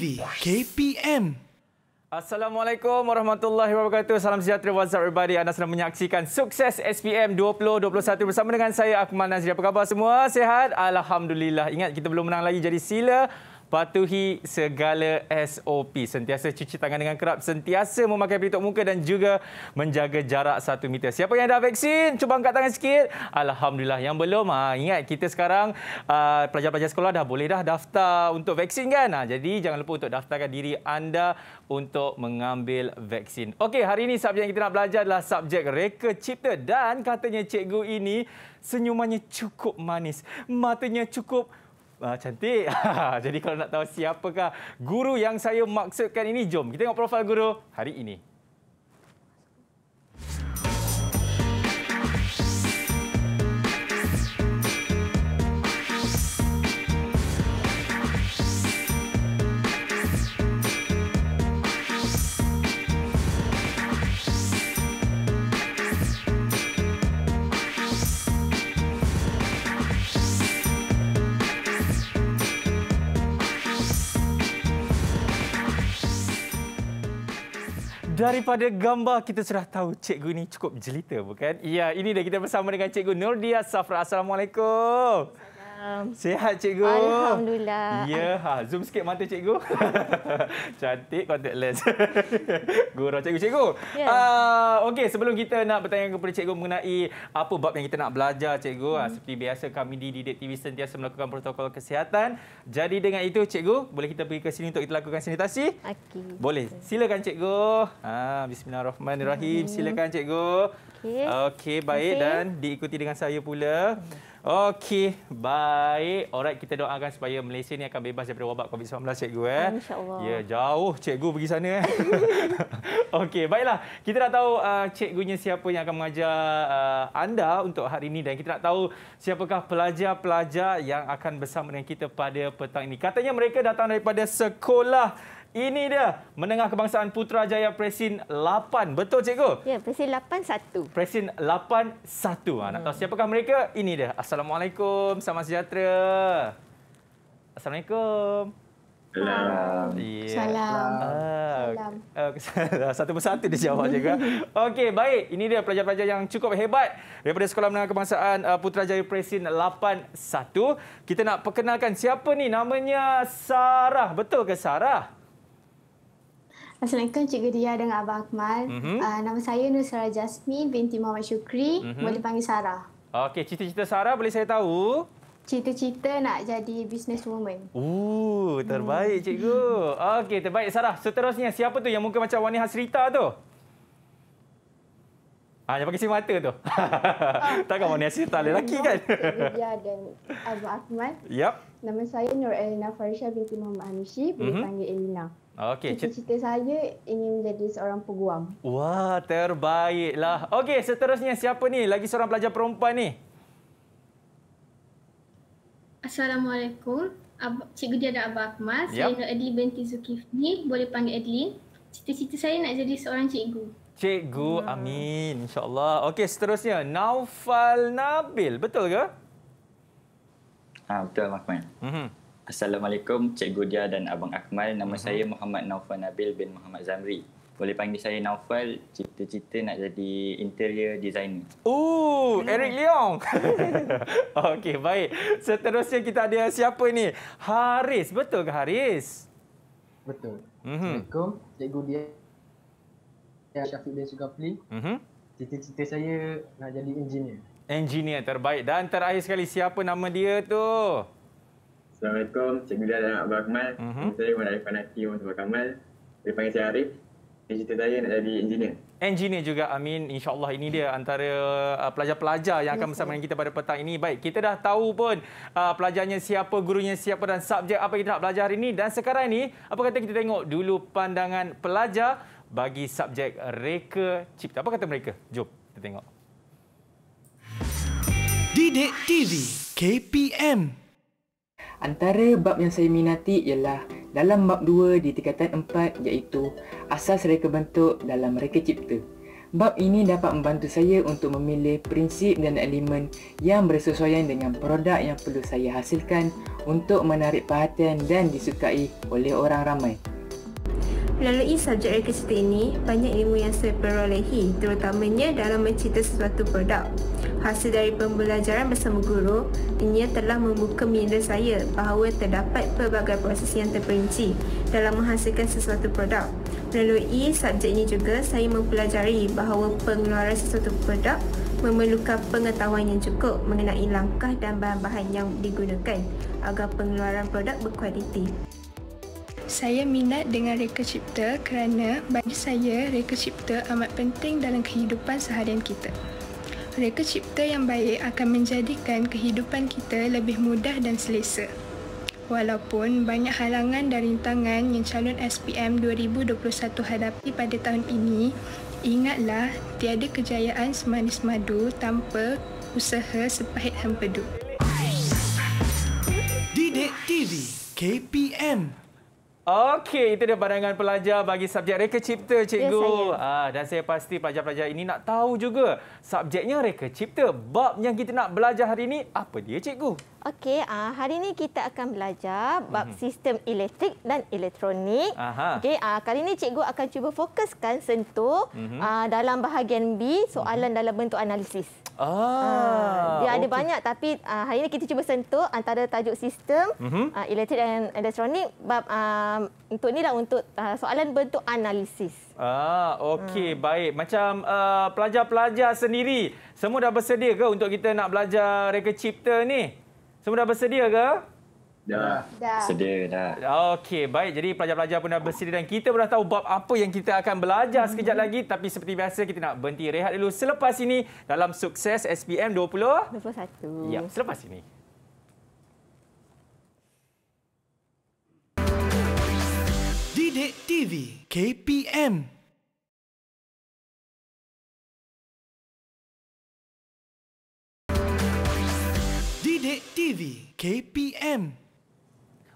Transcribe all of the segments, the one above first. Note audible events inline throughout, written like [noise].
TV KPM. Assalamualaikum warahmatullahi wabarakatuh. Salam sejahtera what's up everybody. Anda sedang menyaksikan sukses SPM 2021 bersama dengan saya Akmal Nazri. Apa khabar semua? Sehat? Alhamdulillah. Ingat kita belum menang lagi jadi sila patuhi segala SOP. Sentiasa cuci tangan dengan kerap, sentiasa memakai pelitup muka dan juga menjaga jarak satu meter. Siapa yang dah vaksin, cuba angkat tangan sikit. Alhamdulillah yang belum. Ha, ingat kita sekarang uh, pelajar-pelajar sekolah dah boleh dah daftar untuk vaksin kan? Ha, jadi jangan lupa untuk daftarkan diri anda untuk mengambil vaksin. Okey, hari ini subjek yang kita nak belajar adalah subjek reka cipta dan katanya cikgu ini senyumannya cukup manis, matanya cukup Ah, cantik. [laughs] Jadi kalau nak tahu siapakah guru yang saya maksudkan ini, jom kita tengok profil guru hari ini. Daripada gambar kita sudah tahu cikgu ini cukup jelita bukan? Ya, ini dah kita bersama dengan cikgu Nurdia Safra. Assalamualaikum. Assalamualaikum. Salam. Sihat cikgu? Alhamdulillah. Ya, ha, zoom sikit mata cikgu. [laughs] Cantik contact lens. [laughs] Gurau cikgu cikgu. Ya. Uh, okey, sebelum kita nak bertanya kepada cikgu mengenai apa bab yang kita nak belajar cikgu, ah, hmm. ha, seperti biasa kami di Didik TV sentiasa melakukan protokol kesihatan. Jadi dengan itu cikgu, boleh kita pergi ke sini untuk kita lakukan sanitasi? Okey. Boleh. Silakan cikgu. Ha, bismillahirrahmanirrahim. Silakan cikgu. Okey. Okey, baik okay. dan diikuti dengan saya pula. Okay. Hmm. Okey, baik. Alright, kita doakan supaya Malaysia ni akan bebas daripada wabak COVID-19, cikgu. Eh. InsyaAllah. Ya, jauh cikgu pergi sana. Eh. [laughs] Okey, baiklah. Kita dah tahu uh, cikgunya siapa yang akan mengajar uh, anda untuk hari ini. Dan kita nak tahu siapakah pelajar-pelajar yang akan bersama dengan kita pada petang ini. Katanya mereka datang daripada sekolah. Ini dia Menengah Kebangsaan Putrajaya Presin 8. Betul cikgu? Ya, Presin 81. Presin 81. Ha, nak tahu hmm. siapakah mereka? Ini dia. Assalamualaikum. Selamat sejahtera. Assalamualaikum. Salam. Ya. Salam. Ah, ah, [laughs] satu persatu dia jawab juga. Okey, baik. Ini dia pelajar-pelajar yang cukup hebat daripada Sekolah Menengah Kebangsaan ah, Putrajaya Presin 81. Kita nak perkenalkan siapa ni? Namanya Sarah. Betul ke Sarah. Assalamualaikum Cikgu Dia dengan Abang Akmal. Mm-hmm. Uh, nama saya Nur Sarah Jasmine binti Muhammad Shukri, Mm-hmm. Boleh panggil Sarah. Okey, cita-cita Sarah boleh saya tahu? Cita-cita nak jadi businesswoman. Ooh, terbaik mm. cikgu. Okey, terbaik Sarah. Seterusnya siapa tu yang muka macam Wani Hasrita tu? Ha, ah, yang pakai si mata tu. Ah. [laughs] Takkan mana asyik tak ada lelaki kan? Rudia dan Abu Akmal. Yep. Nama saya Nur Elina Farisha binti Muhammad Hamishi. Boleh mm-hmm. panggil Elina. Okey. Cita-cita saya ingin menjadi seorang peguam. Wah, terbaiklah. Okey, seterusnya siapa ni? Lagi seorang pelajar perempuan ni. Assalamualaikum. Cikgu dia ada Abah Akmal. Yep. Saya Nur Adli binti Zulkifli. Boleh panggil Adli. Cita-cita saya nak jadi seorang cikgu. Cikgu hmm. Amin. InsyaAllah. Okey, seterusnya. Naufal Nabil. Betul ke? Ha, betul, Makmal. Mm-hmm. Assalamualaikum, Cikgu Dia dan Abang Akmal. Nama mm-hmm. saya Muhammad Naufal Nabil bin Muhammad Zamri. Boleh panggil saya Naufal. Cita-cita nak jadi interior designer. Oh hmm. Eric Leong. [laughs] Okey, baik. Seterusnya kita ada siapa ini Haris. Betul ke Haris? Betul. Mm-hmm. Assalamualaikum, Cikgu Dia saya Syafiq bin Sugafli. Mm-hmm. Cita-cita saya nak jadi engineer. Engineer terbaik. Dan terakhir sekali, siapa nama dia tu? Assalamualaikum, Cikgu Lia dan Abang Kamal. Mm-hmm. Saya Muhammad Arif Anaki, Muhammad Abang Kamal. Dia panggil saya Arif. Cita-cita saya nak jadi engineer. Engineer juga, amin. InsyaAllah ini dia antara uh, pelajar-pelajar yang akan bersama dengan kita pada petang ini. Baik, kita dah tahu pun uh, pelajarnya siapa, gurunya siapa dan subjek apa kita nak belajar hari ini. Dan sekarang ini, apa kata kita tengok dulu pandangan pelajar bagi subjek reka cipta. Apa kata mereka? Jom kita tengok. Didik TV KPM Antara bab yang saya minati ialah dalam bab 2 di tingkatan 4 iaitu asas reka bentuk dalam reka cipta. Bab ini dapat membantu saya untuk memilih prinsip dan elemen yang bersesuaian dengan produk yang perlu saya hasilkan untuk menarik perhatian dan disukai oleh orang ramai. Melalui subjek reka cerita ini, banyak ilmu yang saya perolehi terutamanya dalam mencipta sesuatu produk. Hasil dari pembelajaran bersama guru, ini telah membuka minda saya bahawa terdapat pelbagai proses yang terperinci dalam menghasilkan sesuatu produk. Melalui subjek ini juga, saya mempelajari bahawa pengeluaran sesuatu produk memerlukan pengetahuan yang cukup mengenai langkah dan bahan-bahan yang digunakan agar pengeluaran produk berkualiti. Saya minat dengan reka cipta kerana bagi saya reka cipta amat penting dalam kehidupan seharian kita. Reka cipta yang baik akan menjadikan kehidupan kita lebih mudah dan selesa. Walaupun banyak halangan dan rintangan yang calon SPM 2021 hadapi pada tahun ini, ingatlah tiada kejayaan semanis madu tanpa usaha sepahit hempedu. Didik TV KPM Okey, itu dia pandangan pelajar bagi subjek reka cipta, ya, cikgu. Ya, ah, dan saya pasti pelajar-pelajar ini nak tahu juga subjeknya reka cipta. Bab yang kita nak belajar hari ini, apa dia, cikgu? Okey, uh, hari ini kita akan belajar bab mm -hmm. sistem elektrik dan elektronik. Okey, uh, kali ini cikgu akan cuba fokuskan sentuh mm -hmm. uh, dalam bahagian B, soalan mm -hmm. dalam bentuk analisis. Ah, uh, dia okay. ada banyak tapi uh, hari ini kita cuba sentuh antara tajuk sistem mm -hmm. uh, elektrik dan elektronik bab uh, untuk inilah untuk uh, soalan bentuk analisis. Ah, okey, hmm. baik. Macam pelajar-pelajar uh, sendiri semua dah bersedia ke untuk kita nak belajar reka cipta ni? Semua dah bersedia ke? Dah. Dah. Sedia dah. Okey, baik. Jadi pelajar-pelajar pun dah bersedia dan kita pun dah tahu bab apa yang kita akan belajar sekejap hmm. lagi. Tapi seperti biasa, kita nak berhenti rehat dulu selepas ini dalam sukses SPM 20... 21. Ya, selepas ini. Didik TV KPM TV KPM.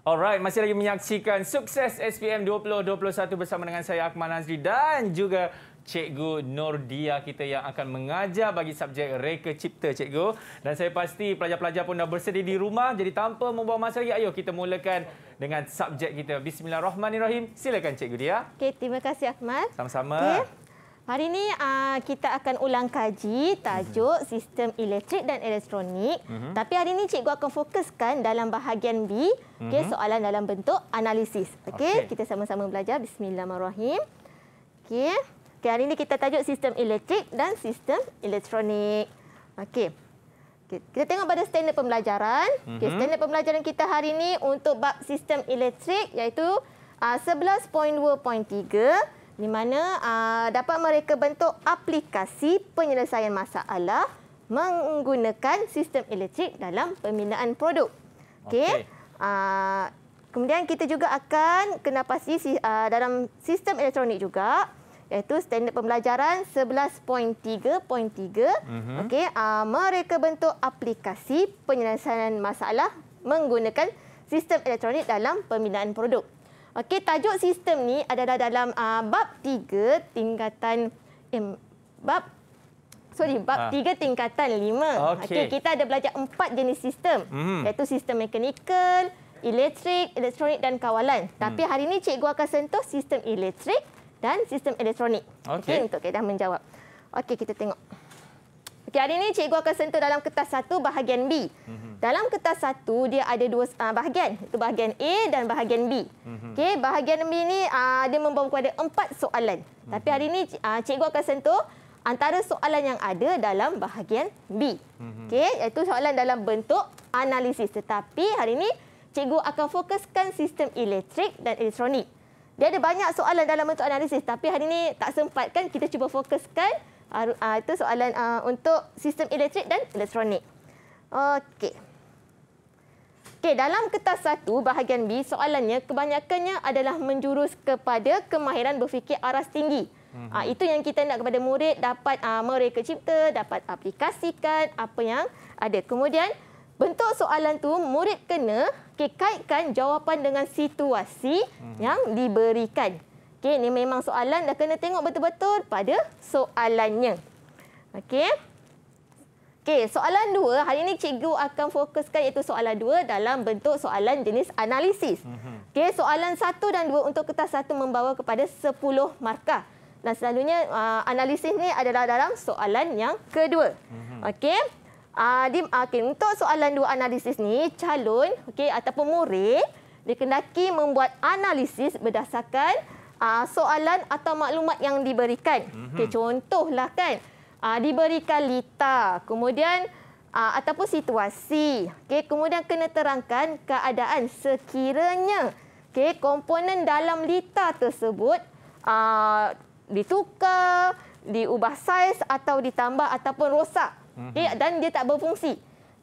Alright, masih lagi menyaksikan sukses SPM 2021 bersama dengan saya Akmal Nazri dan juga Cikgu Nordia kita yang akan mengajar bagi subjek reka cipta, Cikgu. Dan saya pasti pelajar-pelajar pun dah bersedia di rumah. Jadi tanpa membuang masa lagi, ayo kita mulakan dengan subjek kita. Bismillahirrahmanirrahim. Silakan, Cikgu Dia. Okay, terima kasih, Akmal. Sama-sama. Okay. Hari ini uh, ah, kita akan ulang kaji tajuk -hmm. sistem elektrik dan elektronik. -hmm. Tapi hari ini cikgu akan fokuskan dalam bahagian B, -hmm. okay, soalan dalam bentuk analisis. Okay, okay. Kita sama-sama belajar. Bismillahirrahmanirrahim. Okay. Okay, hari ini kita tajuk sistem elektrik dan sistem elektronik. Okay. Okay, kita tengok pada standar pembelajaran. Mm -hmm. okay, standard pembelajaran kita hari ini untuk bab sistem elektrik iaitu uh, ah, 11.2.3 di mana aa, ah, dapat mereka bentuk aplikasi penyelesaian masalah menggunakan sistem elektrik dalam pembinaan produk. Okey. Okay. Ah, kemudian kita juga akan kena pasti ah, dalam sistem elektronik juga iaitu standard pembelajaran 11.3.3 mhm. okey mereka bentuk aplikasi penyelesaian masalah menggunakan sistem elektronik dalam pembinaan produk. Okey, tajuk sistem ni adalah dalam uh, bab tiga tingkatan eh, bab Sorry, bab ha. tiga tingkatan lima. Okey, Okay, kita ada belajar empat jenis sistem. Mm. Iaitu sistem mekanikal, elektrik, elektronik dan kawalan. Mm. Tapi hari ini cikgu akan sentuh sistem elektrik dan sistem elektronik. Okey Okay, untuk kita menjawab. Okey, kita tengok. Okey, hari ini cikgu akan sentuh dalam kertas satu bahagian B. Mhm. Dalam kertas satu dia ada dua uh, bahagian, itu bahagian A dan bahagian B. Mhm. Okey, bahagian B ini uh, ah, dia membawa kepada empat soalan. Mhm. Tapi hari ini uh, ah, cikgu akan sentuh antara soalan yang ada dalam bahagian B. Okey, iaitu soalan dalam bentuk analisis. Tetapi hari ini cikgu akan fokuskan sistem elektrik dan elektronik. Dia ada banyak soalan dalam bentuk analisis tapi hari ini tak sempat kan kita cuba fokuskan uh, itu soalan uh, untuk sistem elektrik dan elektronik. Okey. Okay, dalam kertas satu bahagian B soalannya kebanyakannya adalah menjurus kepada kemahiran berfikir aras tinggi. Ha, itu yang kita nak kepada murid dapat ha, mereka cipta, dapat aplikasikan apa yang ada. Kemudian bentuk soalan tu murid kena okay, kaitkan jawapan dengan situasi hmm. yang diberikan. Okey, ni memang soalan dah kena tengok betul-betul pada soalannya. Okey. Okey, soalan dua. Hari ini cikgu akan fokuskan iaitu soalan dua dalam bentuk soalan jenis analisis. Mhm. Okey, soalan satu dan dua untuk kertas satu membawa kepada sepuluh markah. Dan selalunya uh, analisis ni adalah dalam soalan yang kedua. Mhm. Okey. Uh, okay, untuk soalan dua analisis ni, calon okay, ataupun murid dikendaki membuat analisis berdasarkan uh, soalan atau maklumat yang diberikan. Mhm. Okay, contohlah kan, uh, diberikan lita, kemudian uh, ataupun situasi. Okay, kemudian kena terangkan keadaan sekiranya okay, komponen dalam lita tersebut uh, ditukar, diubah saiz atau ditambah ataupun rosak mhm. okay, dan dia tak berfungsi.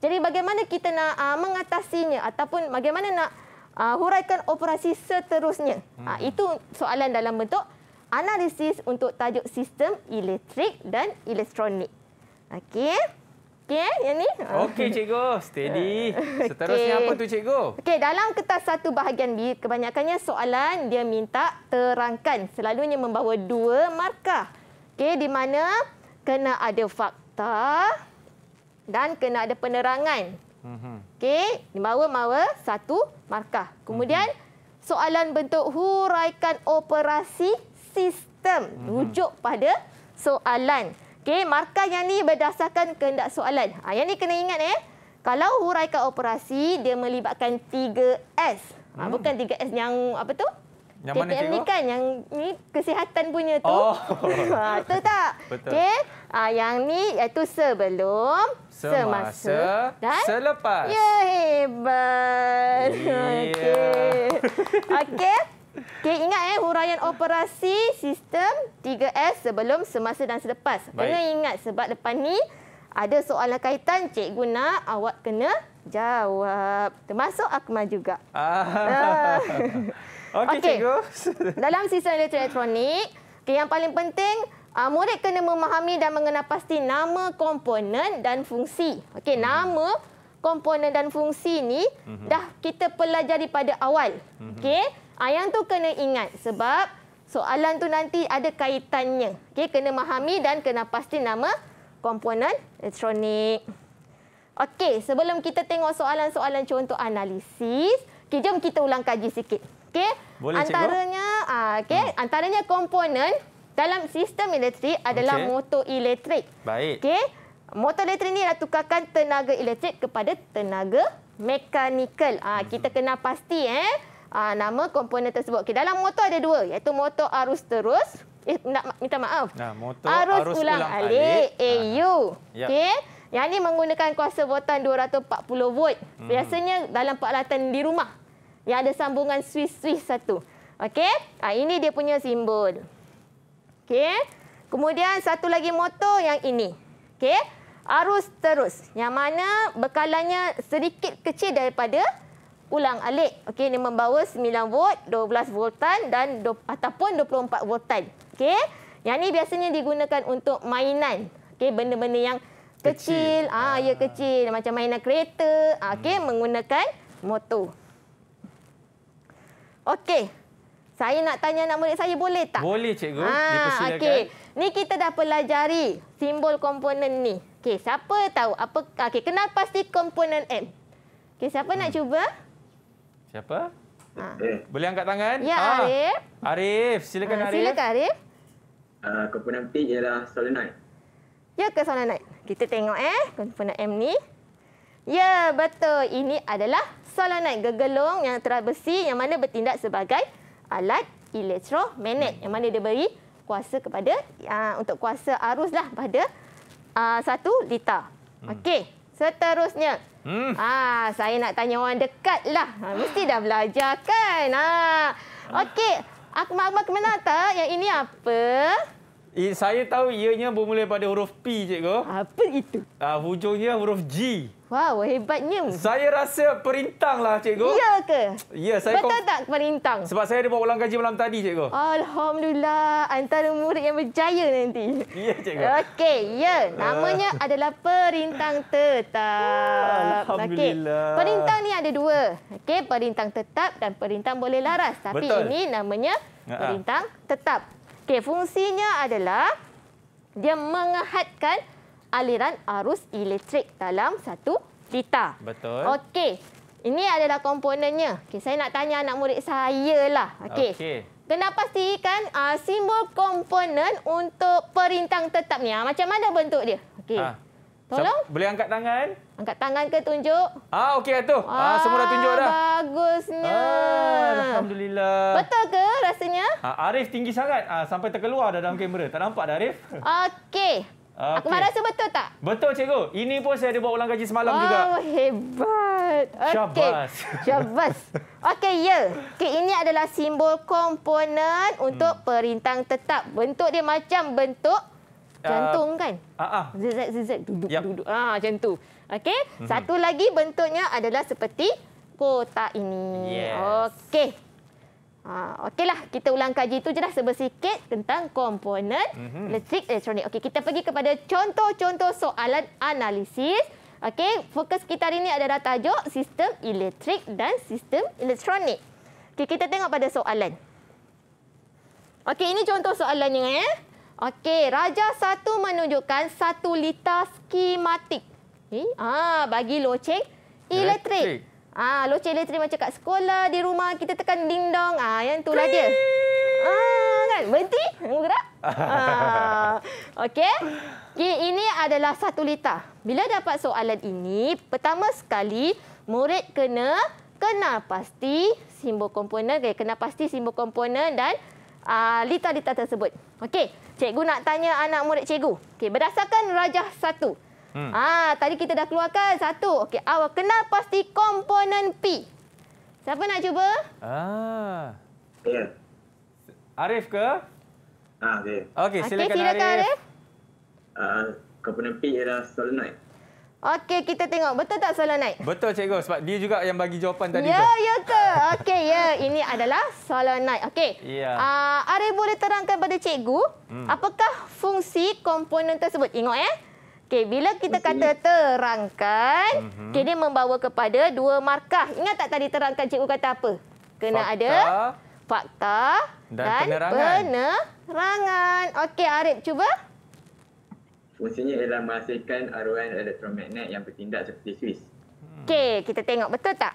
Jadi bagaimana kita nak uh, mengatasinya ataupun bagaimana nak uh, huraikan operasi seterusnya. Ah, hmm. Uh, itu soalan dalam bentuk analisis untuk tajuk sistem elektrik dan elektronik. Okey. Okey, eh, yang ni. Okey, cikgu. Steady. [laughs] Seterusnya okay. apa tu, cikgu? Okey, dalam kertas satu bahagian B, kebanyakannya soalan dia minta terangkan. Selalunya membawa dua markah. Okey, di mana kena ada fakta dan kena ada penerangan. Okey, membawa mawa satu markah. Kemudian soalan bentuk huraikan operasi sistem mhm. rujuk pada soalan. Okey, markah yang ni berdasarkan kehendak soalan. Ah yang ni kena ingat eh. Kalau huraikan operasi dia melibatkan 3S. Ah ha, hmm. bukan 3S yang apa tu? Yang KPM mana cikgu? ni kan yang ni kesihatan punya tu. Oh. ha, [laughs] tak? [laughs] Betul. Okay. Ha, ah, yang ni iaitu sebelum, semasa, semasa dan selepas. Ya, hebat. Yeah. Okey. Okey. Okay, ingat eh, huraian operasi sistem 3S sebelum, semasa dan selepas. Baik. Kena ingat sebab depan ni ada soalan kaitan cikgu nak awak kena jawab. Termasuk Akmal juga. Ah. ah. [laughs] Okey, okay. cikgu. [laughs] Dalam sistem elektronik, okay, yang paling penting, uh, murid kena memahami dan mengenal pasti nama komponen dan fungsi. Okey, hmm. nama komponen dan fungsi ni hmm. dah kita pelajari pada awal. Hmm. Okey, uh, yang tu kena ingat sebab soalan tu nanti ada kaitannya. Okey, kena memahami dan kena pasti nama komponen elektronik. Okey, sebelum kita tengok soalan-soalan contoh analisis, okay, jom kita ulang kaji sikit. Okey. Antaranya ah uh, okey, hmm. antaranya komponen dalam sistem elektrik adalah okay. motor elektrik. Baik. Okey. Motor elektrik ni adalah tukarkan tenaga elektrik kepada tenaga mekanikal. Ah uh, kita kena pasti eh uh, nama komponen tersebut. Okey, dalam motor ada dua iaitu motor arus terus Eh, nak minta maaf. Nah, motor arus, arus ulang, ulang alik, alik AU. Yep. Ya. Okey. Yang ini menggunakan kuasa botan 240 volt. Hmm. Biasanya hmm. dalam peralatan di rumah. Yang ada sambungan Swiss-Swiss satu. Okey? Ah ini dia punya simbol. Okey? Kemudian satu lagi motor yang ini. Okey? Arus terus. Yang mana bekalannya sedikit kecil daripada ulang alik. Okey, Ini membawa 9 volt, 12 voltan dan 20, ataupun 24 voltan. Okey? Yang ini biasanya digunakan untuk mainan. Okey, benda-benda yang kecil, kecil. ah ya kecil macam mainan kereta, ah, okey hmm. menggunakan motor. Okey. Saya nak tanya anak murid saya boleh tak? Boleh cikgu. Ha, Dipersilakan. Okey. Ni kita dah pelajari simbol komponen ni. Okey, siapa tahu apa ah, okey, kenal pasti komponen M. Okey, siapa hmm. nak cuba? Siapa? Ha. Boleh angkat tangan? Ya, ha. Arif. Arif, silakan ha, Arif. Silakan Arif. Uh, komponen P ialah solenoid. Ya ke solenoid? Kita tengok eh komponen M ni. Ya, betul. Ini adalah solenoid gegelung yang terabesi yang mana bertindak sebagai alat elektromagnet yang mana dia beri kuasa kepada uh, untuk kuasa aruslah pada uh, satu litar. Hmm. Okey, seterusnya. Hmm. Ah, saya nak tanya orang dekatlah. Ha, mesti dah belajar kan. Ha. Okey, akmal-akmal tak? yang ini apa? Saya tahu ianya bermula pada huruf P, cikgu. Apa itu? Ah, hujungnya huruf G. Wow, hebatnya. Saya rasa perintanglah, cikgu. Ya ke? Ya, saya Betul tak perintang? Sebab saya ada buat ulang kaji malam tadi, cikgu. Alhamdulillah, antara murid yang berjaya nanti. Ya, cikgu. Okey, ya. Namanya uh. adalah perintang tetap. Alhamdulillah. Okay. Perintang ni ada dua. Okey, perintang tetap dan perintang boleh laras. Tapi Betul. ini namanya ah. perintang tetap. Okey, fungsinya adalah dia mengehadkan aliran arus elektrik dalam satu pita. Betul. Okey. Ini adalah komponennya. Okey, saya nak tanya anak murid saya lah. Okey. Okey. Kena pastikan uh, simbol komponen untuk perintang tetap ni. Ha, macam mana bentuk dia? Okey. Ha. Tolong. Sam boleh angkat tangan? Angkat tangan ke tunjuk? Ah okey lah tu. Ah, ah semua dah tunjuk dah. Bagusnya. Ah, alhamdulillah. Betul ke rasanya? Ah, Arif tinggi sangat. Ah sampai terkeluar dah dalam kamera. Tak nampak dah Arif. Okey. Okay. Aku merasa betul tak? Betul cikgu. Ini pun saya ada buat ulang kaji semalam wow, juga. Wow hebat. Okey. [laughs] Syabas. Okey ya. Okey ini adalah simbol komponen untuk hmm. perintang tetap. Bentuk dia macam bentuk Ah, Jantung uh, kan? Ah ah. Zizek zizek duduk yep. duduk. Ah macam tu. Okey. Mm-hmm. Satu lagi bentuknya adalah seperti kotak ini. Yes. Okey. Ah, okeylah kita ulang kaji itu jelah sebersikit tentang komponen mm-hmm. elektrik elektronik. Okey, kita pergi kepada contoh-contoh soalan analisis. Okey, fokus kita hari ini adalah tajuk sistem elektrik dan sistem elektronik. Okey, kita tengok pada soalan. Okey, ini contoh soalannya eh. Okey, Raja satu menunjukkan satu liter skematik. Eh? Ah, bagi loceng elektrik. Ah, loceng elektrik macam kat sekolah, di rumah kita tekan dinding. Ah, yang itulah dia. Ah, kan? Berhenti? Bergerak? Ah. Okey. Okay, ini adalah satu liter. Bila dapat soalan ini, pertama sekali murid kena kena pasti simbol komponen, kena pasti simbol komponen dan ah, liter-liter tersebut. Okey. Cikgu nak tanya anak murid cikgu. Okey, berdasarkan rajah satu. Hmm. Ah, tadi kita dah keluarkan satu. Okey, awak kenal pasti komponen P. Siapa nak cuba? Ah. Ya. Arif ke? Ah, okey. Okey, silakan, okay, silakan Arif. Arif. Uh, komponen P ialah solenoid. Okey, kita tengok. Betul tak soalan naik? Betul, cikgu. Sebab dia juga yang bagi jawapan tadi. Ya, ya tu. Okey, ya. Ini adalah soalan naik. Okey. Ya. Uh, ah, Ari boleh terangkan pada cikgu, hmm. apakah fungsi komponen tersebut? Ingat, ya. Eh? Okey, bila kita kata terangkan, uh mhm. -huh. okay, dia membawa kepada dua markah. Ingat tak tadi terangkan cikgu kata apa? Kena fakta ada fakta dan, dan penerangan. penerangan. Okey, Arif, Cuba fungsinya ialah menghasilkan aruan elektromagnet yang bertindak seperti suis. Hmm. Okey, kita tengok betul tak?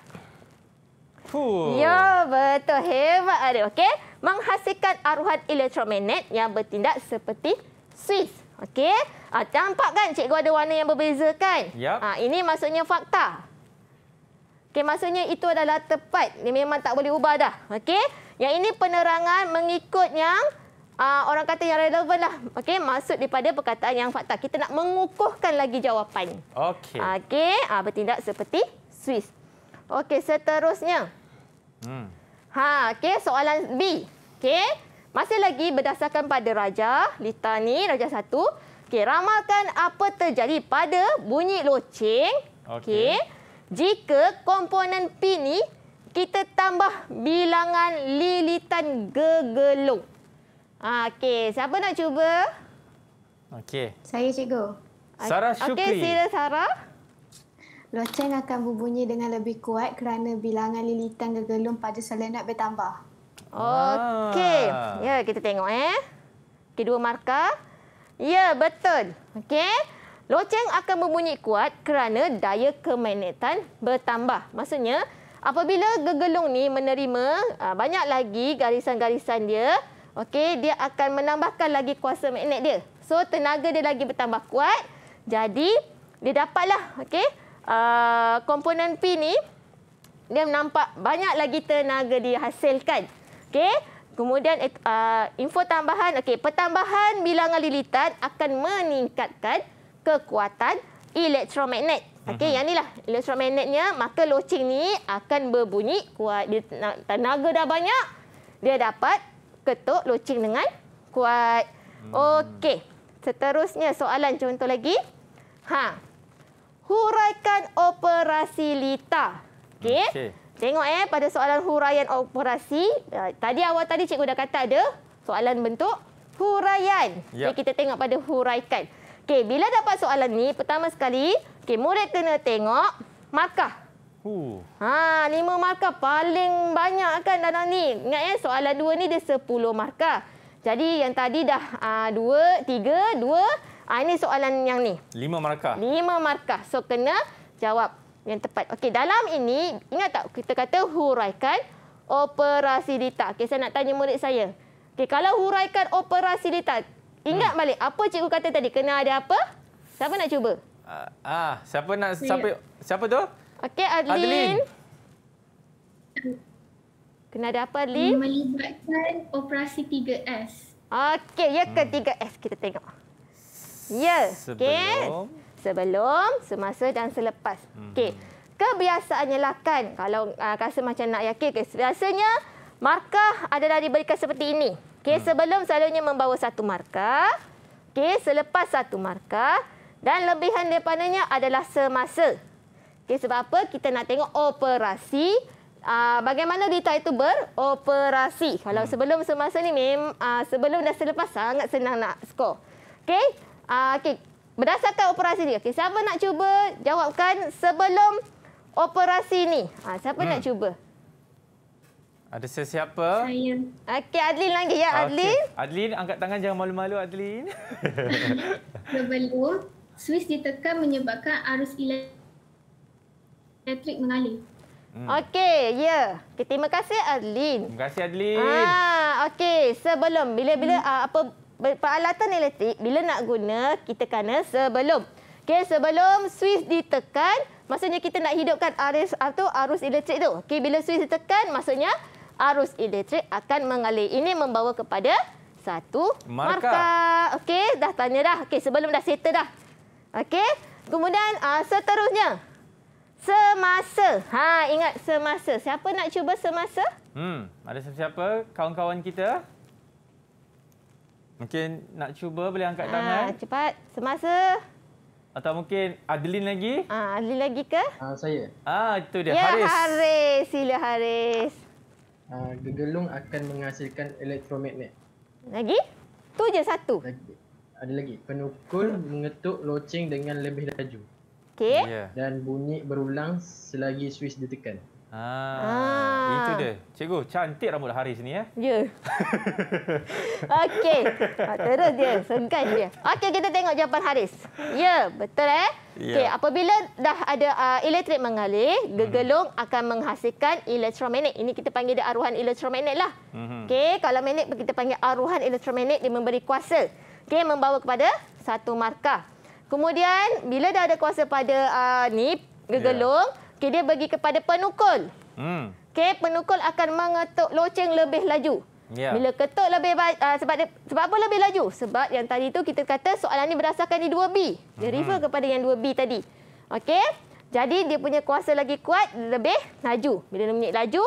Huh. Ya, betul. Hebat ada. Okey, menghasilkan aruan elektromagnet yang bertindak seperti suis. Okey. Ah, nampak kan cikgu ada warna yang berbeza kan? Yep. Ah, ini maksudnya fakta. Okey, maksudnya itu adalah tepat. Dia memang tak boleh ubah dah. Okey. Yang ini penerangan mengikut yang uh, orang kata yang relevan lah. okay. maksud daripada perkataan yang fakta. Kita nak mengukuhkan lagi jawapan. Okey. Okey, uh, bertindak seperti Swiss. Okey, seterusnya. Hmm. Ha, okey, soalan B. Okey. Masih lagi berdasarkan pada raja Lita ni, raja satu. Okey, ramalkan apa terjadi pada bunyi loceng. Okey. Okay. Jika komponen P ni kita tambah bilangan lilitan gegelung. Okey, siapa nak cuba? Okey. Saya cikgu. Sarah Syukri. Okey, sila Sarah. Loceng akan berbunyi dengan lebih kuat kerana bilangan lilitan gegelung pada selenat bertambah. Okey. Ah. Ya, kita tengok eh. Kedua markah. Ya, betul. Okey. Loceng akan berbunyi kuat kerana daya kemagnetan bertambah. Maksudnya, apabila gegelung ni menerima ah, banyak lagi garisan-garisan dia, Okey, dia akan menambahkan lagi kuasa magnet dia. So tenaga dia lagi bertambah kuat. Jadi dia dapatlah okey uh, komponen P ni dia nampak banyak lagi tenaga dihasilkan. Okey. Kemudian eh, uh, info tambahan okey, pertambahan bilangan lilitan akan meningkatkan kekuatan elektromagnet. Okey, mhm. yang lah elektromagnetnya, maka loceng ni akan berbunyi kuat. Dia tenaga dah banyak, dia dapat ketuk loceng dengan kuat. Hmm. Okey. Seterusnya soalan contoh lagi. Ha. Huraikan operasi lita. Okey. Okay. Tengok eh pada soalan huraian operasi, ya, tadi awal tadi cikgu dah kata ada soalan bentuk huraian. Jadi yep. okay, kita tengok pada huraikan. Okey, bila dapat soalan ni pertama sekali, okey murid kena tengok markah Uh. Ha, lima markah paling banyak kan dalam ni. Ingat ya, soalan dua ni dia sepuluh markah. Jadi yang tadi dah uh, dua, tiga, dua. Ha, ini soalan yang ni. Lima markah. Lima markah. So kena jawab yang tepat. Okey, dalam ini, ingat tak kita kata huraikan operasi dita. Okey, saya nak tanya murid saya. Okey, kalau huraikan operasi dita, ingat hmm. balik apa cikgu kata tadi. Kena ada apa? Siapa nak cuba? Ah, ah siapa nak siapa ya. siapa tu? Okey, Adeline. Kena ada apa, Adeline? Hmm, melibatkan operasi 3S. Okey, ya ke 3S? Hmm. Kita tengok. Ya. Sebelum. Sebelum, semasa dan selepas. Okey. Hmm. Kebiasaannya lah kan, kalau uh, rasa macam nak yakin. Biasanya, markah adalah diberikan seperti ini. Okey, sebelum selalunya membawa satu markah. Okey, selepas satu markah. Dan lebihan depannya adalah semasa. Okay, sebab apa? Kita nak tengok operasi. Uh, bagaimana data itu beroperasi. Kalau hmm. sebelum semasa ini, mem, uh, sebelum dan selepas sangat senang nak skor. Okay, uh, ah, okay. berdasarkan operasi ini. Okay. Siapa nak cuba jawabkan sebelum operasi ini? Uh, siapa hmm. nak cuba? Ada sesiapa? Saya. Okey, Adlin lagi ya, Adlin. Okay. Adlin, angkat tangan jangan malu-malu, Adlin. [laughs] sebelum, Swiss ditekan menyebabkan arus elektrik elektrik mengalir. Hmm. Okey, ya. Yeah. Okay, terima kasih Adlin. Terima kasih Adlin. Ah, okey. Sebelum bila-bila hmm. uh, apa peralatan elektrik bila nak guna, kita kena sebelum. Okey, sebelum switch ditekan, maksudnya kita nak hidupkan arus atau ah, arus elektrik tu. Okey, bila switch ditekan, maksudnya arus elektrik akan mengalir. Ini membawa kepada satu markah. Marka. Okey, dah tanya dah. Okey, sebelum dah settle dah. Okey. Kemudian uh, seterusnya Semasa. Ha, ingat semasa. Siapa nak cuba semasa? Hmm, ada siapa Kawan-kawan kita? Mungkin nak cuba boleh angkat ha, tangan. Ha, cepat. Semasa. Atau mungkin Adlin lagi? Ha, Adlin lagi ke? Ha, saya. Ah, ha, itu dia. Ya, Haris. Haris. Sila Haris. Ha, gegelung akan menghasilkan elektromagnet. Lagi? Tu je satu. Lagi. Ada lagi. Penukul mengetuk loceng dengan lebih laju. Okey. Yeah. Dan bunyi berulang selagi swiss ditekan. Ah, ah. Itu dia. Cikgu, cantik rambut hari sini Ya. Yeah. [laughs] Okey. Ah, terus dia. Sengkan dia. Okey, kita tengok jawapan Haris. Ya, yeah, betul. eh. Yeah. Okey, apabila dah ada uh, elektrik mengalir, hmm. gegelung -hmm. akan menghasilkan elektromagnet. Ini kita panggil dia aruhan elektromagnet. Mm -hmm. Okay, kalau magnet kita panggil aruhan elektromagnet, dia memberi kuasa. Okay, membawa kepada satu markah. Kemudian bila dah ada kuasa pada uh, ni gegelung, yeah. okay, dia bagi kepada penukul. Hmm. Okey, penukul akan mengetuk loceng lebih laju. Yeah. Bila ketuk lebih uh, sebab dia, sebab apa lebih laju? Sebab yang tadi tu kita kata soalan ini berdasarkan di 2B. Dia mm -hmm. refer kepada yang 2B tadi. Okey. Jadi dia punya kuasa lagi kuat lebih laju. Bila dia bunyi laju,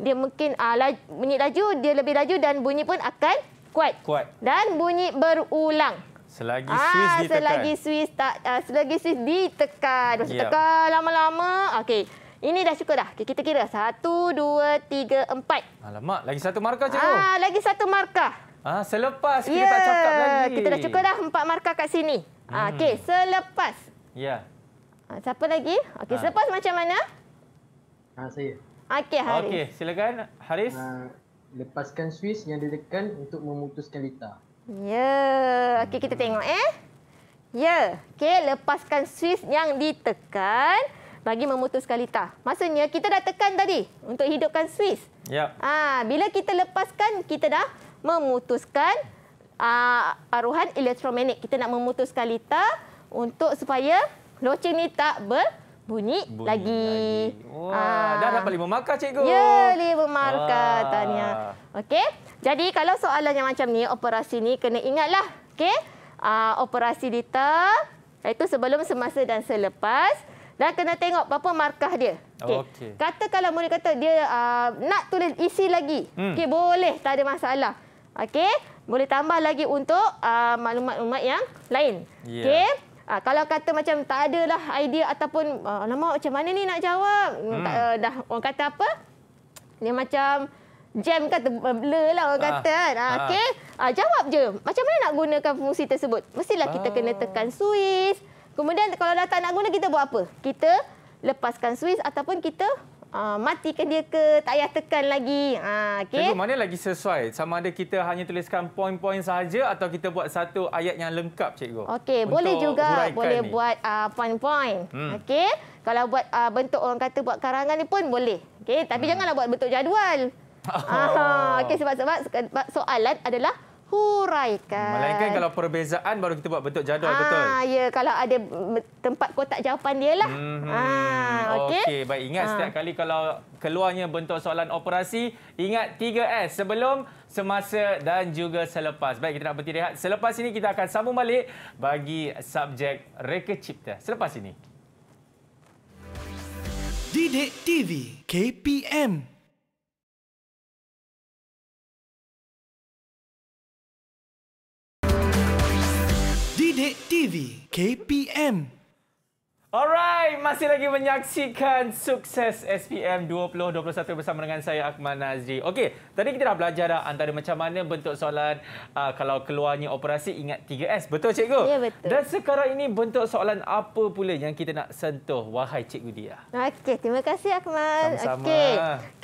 dia mungkin uh, laju, bunyi laju, dia lebih laju dan bunyi pun akan kuat. Kuat. Dan bunyi berulang. Selagi ah, Swiss ah, ditekan. Selagi Swiss tak uh, selagi Swiss ditekan. Masa ya. yep. tekan lama-lama. Okey. Ini dah cukup dah. Kita kira. Satu, dua, tiga, empat. Alamak. Lagi satu markah cikgu. Ah, lagi satu markah. Ah, selepas kita yeah. tak cakap lagi. Kita dah cukup dah empat markah kat sini. Ah, hmm. Ah, Okey. Selepas. Ya. Yeah. siapa lagi? Okey. Ah. Selepas macam mana? Ah, saya. Okey, Haris. Okey. Silakan, Haris. Ah, lepaskan Swiss yang ditekan untuk memutuskan litar. Ya. Okey, kita tengok. eh. Ya. Okey, lepaskan swiss yang ditekan bagi memutus kalita. Maksudnya, kita dah tekan tadi untuk hidupkan swiss. Ya. Ah, Bila kita lepaskan, kita dah memutuskan uh, ah, paruhan elektromagnet. Kita nak memutus kalita untuk supaya loceng ni tak ber. Bunyi, bunyi lagi. lagi. Wah, ah. dah dapat lima markah, cikgu. Ya, lima markah. tanya. Okey. Jadi, kalau soalan yang macam ni, operasi ni kena ingatlah. Okey. Uh, operasi Dita. Itu sebelum, semasa dan selepas. Dan kena tengok apa markah dia. Okey. Okay. Kata kalau murid kata dia uh, nak tulis isi lagi. Hmm. Okey, boleh. Tak ada masalah. Okey. Boleh tambah lagi untuk maklumat-maklumat uh, yang lain. Yeah. Okey. Ha, kalau kata macam tak ada lah idea ataupun ah, nama macam mana ni nak jawab. Hmm. Tak, uh, dah orang kata apa? ni macam jam kata eh, bela lah orang ha. kata kan. Ha, ha. Okay. Ha, jawab je. Macam mana nak gunakan fungsi tersebut? Mestilah kita ha. kena tekan switch. Kemudian kalau dah tak nak guna kita buat apa? Kita lepaskan switch ataupun kita Ah, matikan dia ke, tak payah tekan lagi. Ha, ah, okay. Cikgu, mana lagi sesuai? Sama ada kita hanya tuliskan poin-poin saja atau kita buat satu ayat yang lengkap, Cikgu? Okey, boleh juga. Boleh ni. buat uh, poin-poin. Hmm. Okey, kalau buat uh, bentuk orang kata buat karangan ni pun boleh. Okey, tapi hmm. janganlah buat bentuk jadual. Oh. [laughs] Okey, sebab, sebab soalan adalah huraikan. Melainkan kalau perbezaan baru kita buat bentuk jadual, ha, betul? Ya, kalau ada tempat kotak jawapan dia lah. Hmm, ha, Okey, okay, baik. Ingat ha. setiap kali kalau keluarnya bentuk soalan operasi, ingat 3S. Sebelum, semasa dan juga selepas. Baik, kita nak berhenti rehat. Selepas ini kita akan sambung balik bagi subjek reka cipta. Selepas ini. Didik TV KPM Sidik TV KPM Alright, masih lagi menyaksikan sukses SPM 2021 bersama dengan saya Akmal Nazri. Okey, tadi kita dah belajar dah antara macam mana bentuk soalan uh, kalau keluarnya operasi ingat 3S. Betul cikgu? Ya, betul. Dan sekarang ini bentuk soalan apa pula yang kita nak sentuh wahai cikgu dia? Okey, terima kasih Akmal. Sama-sama. Okay.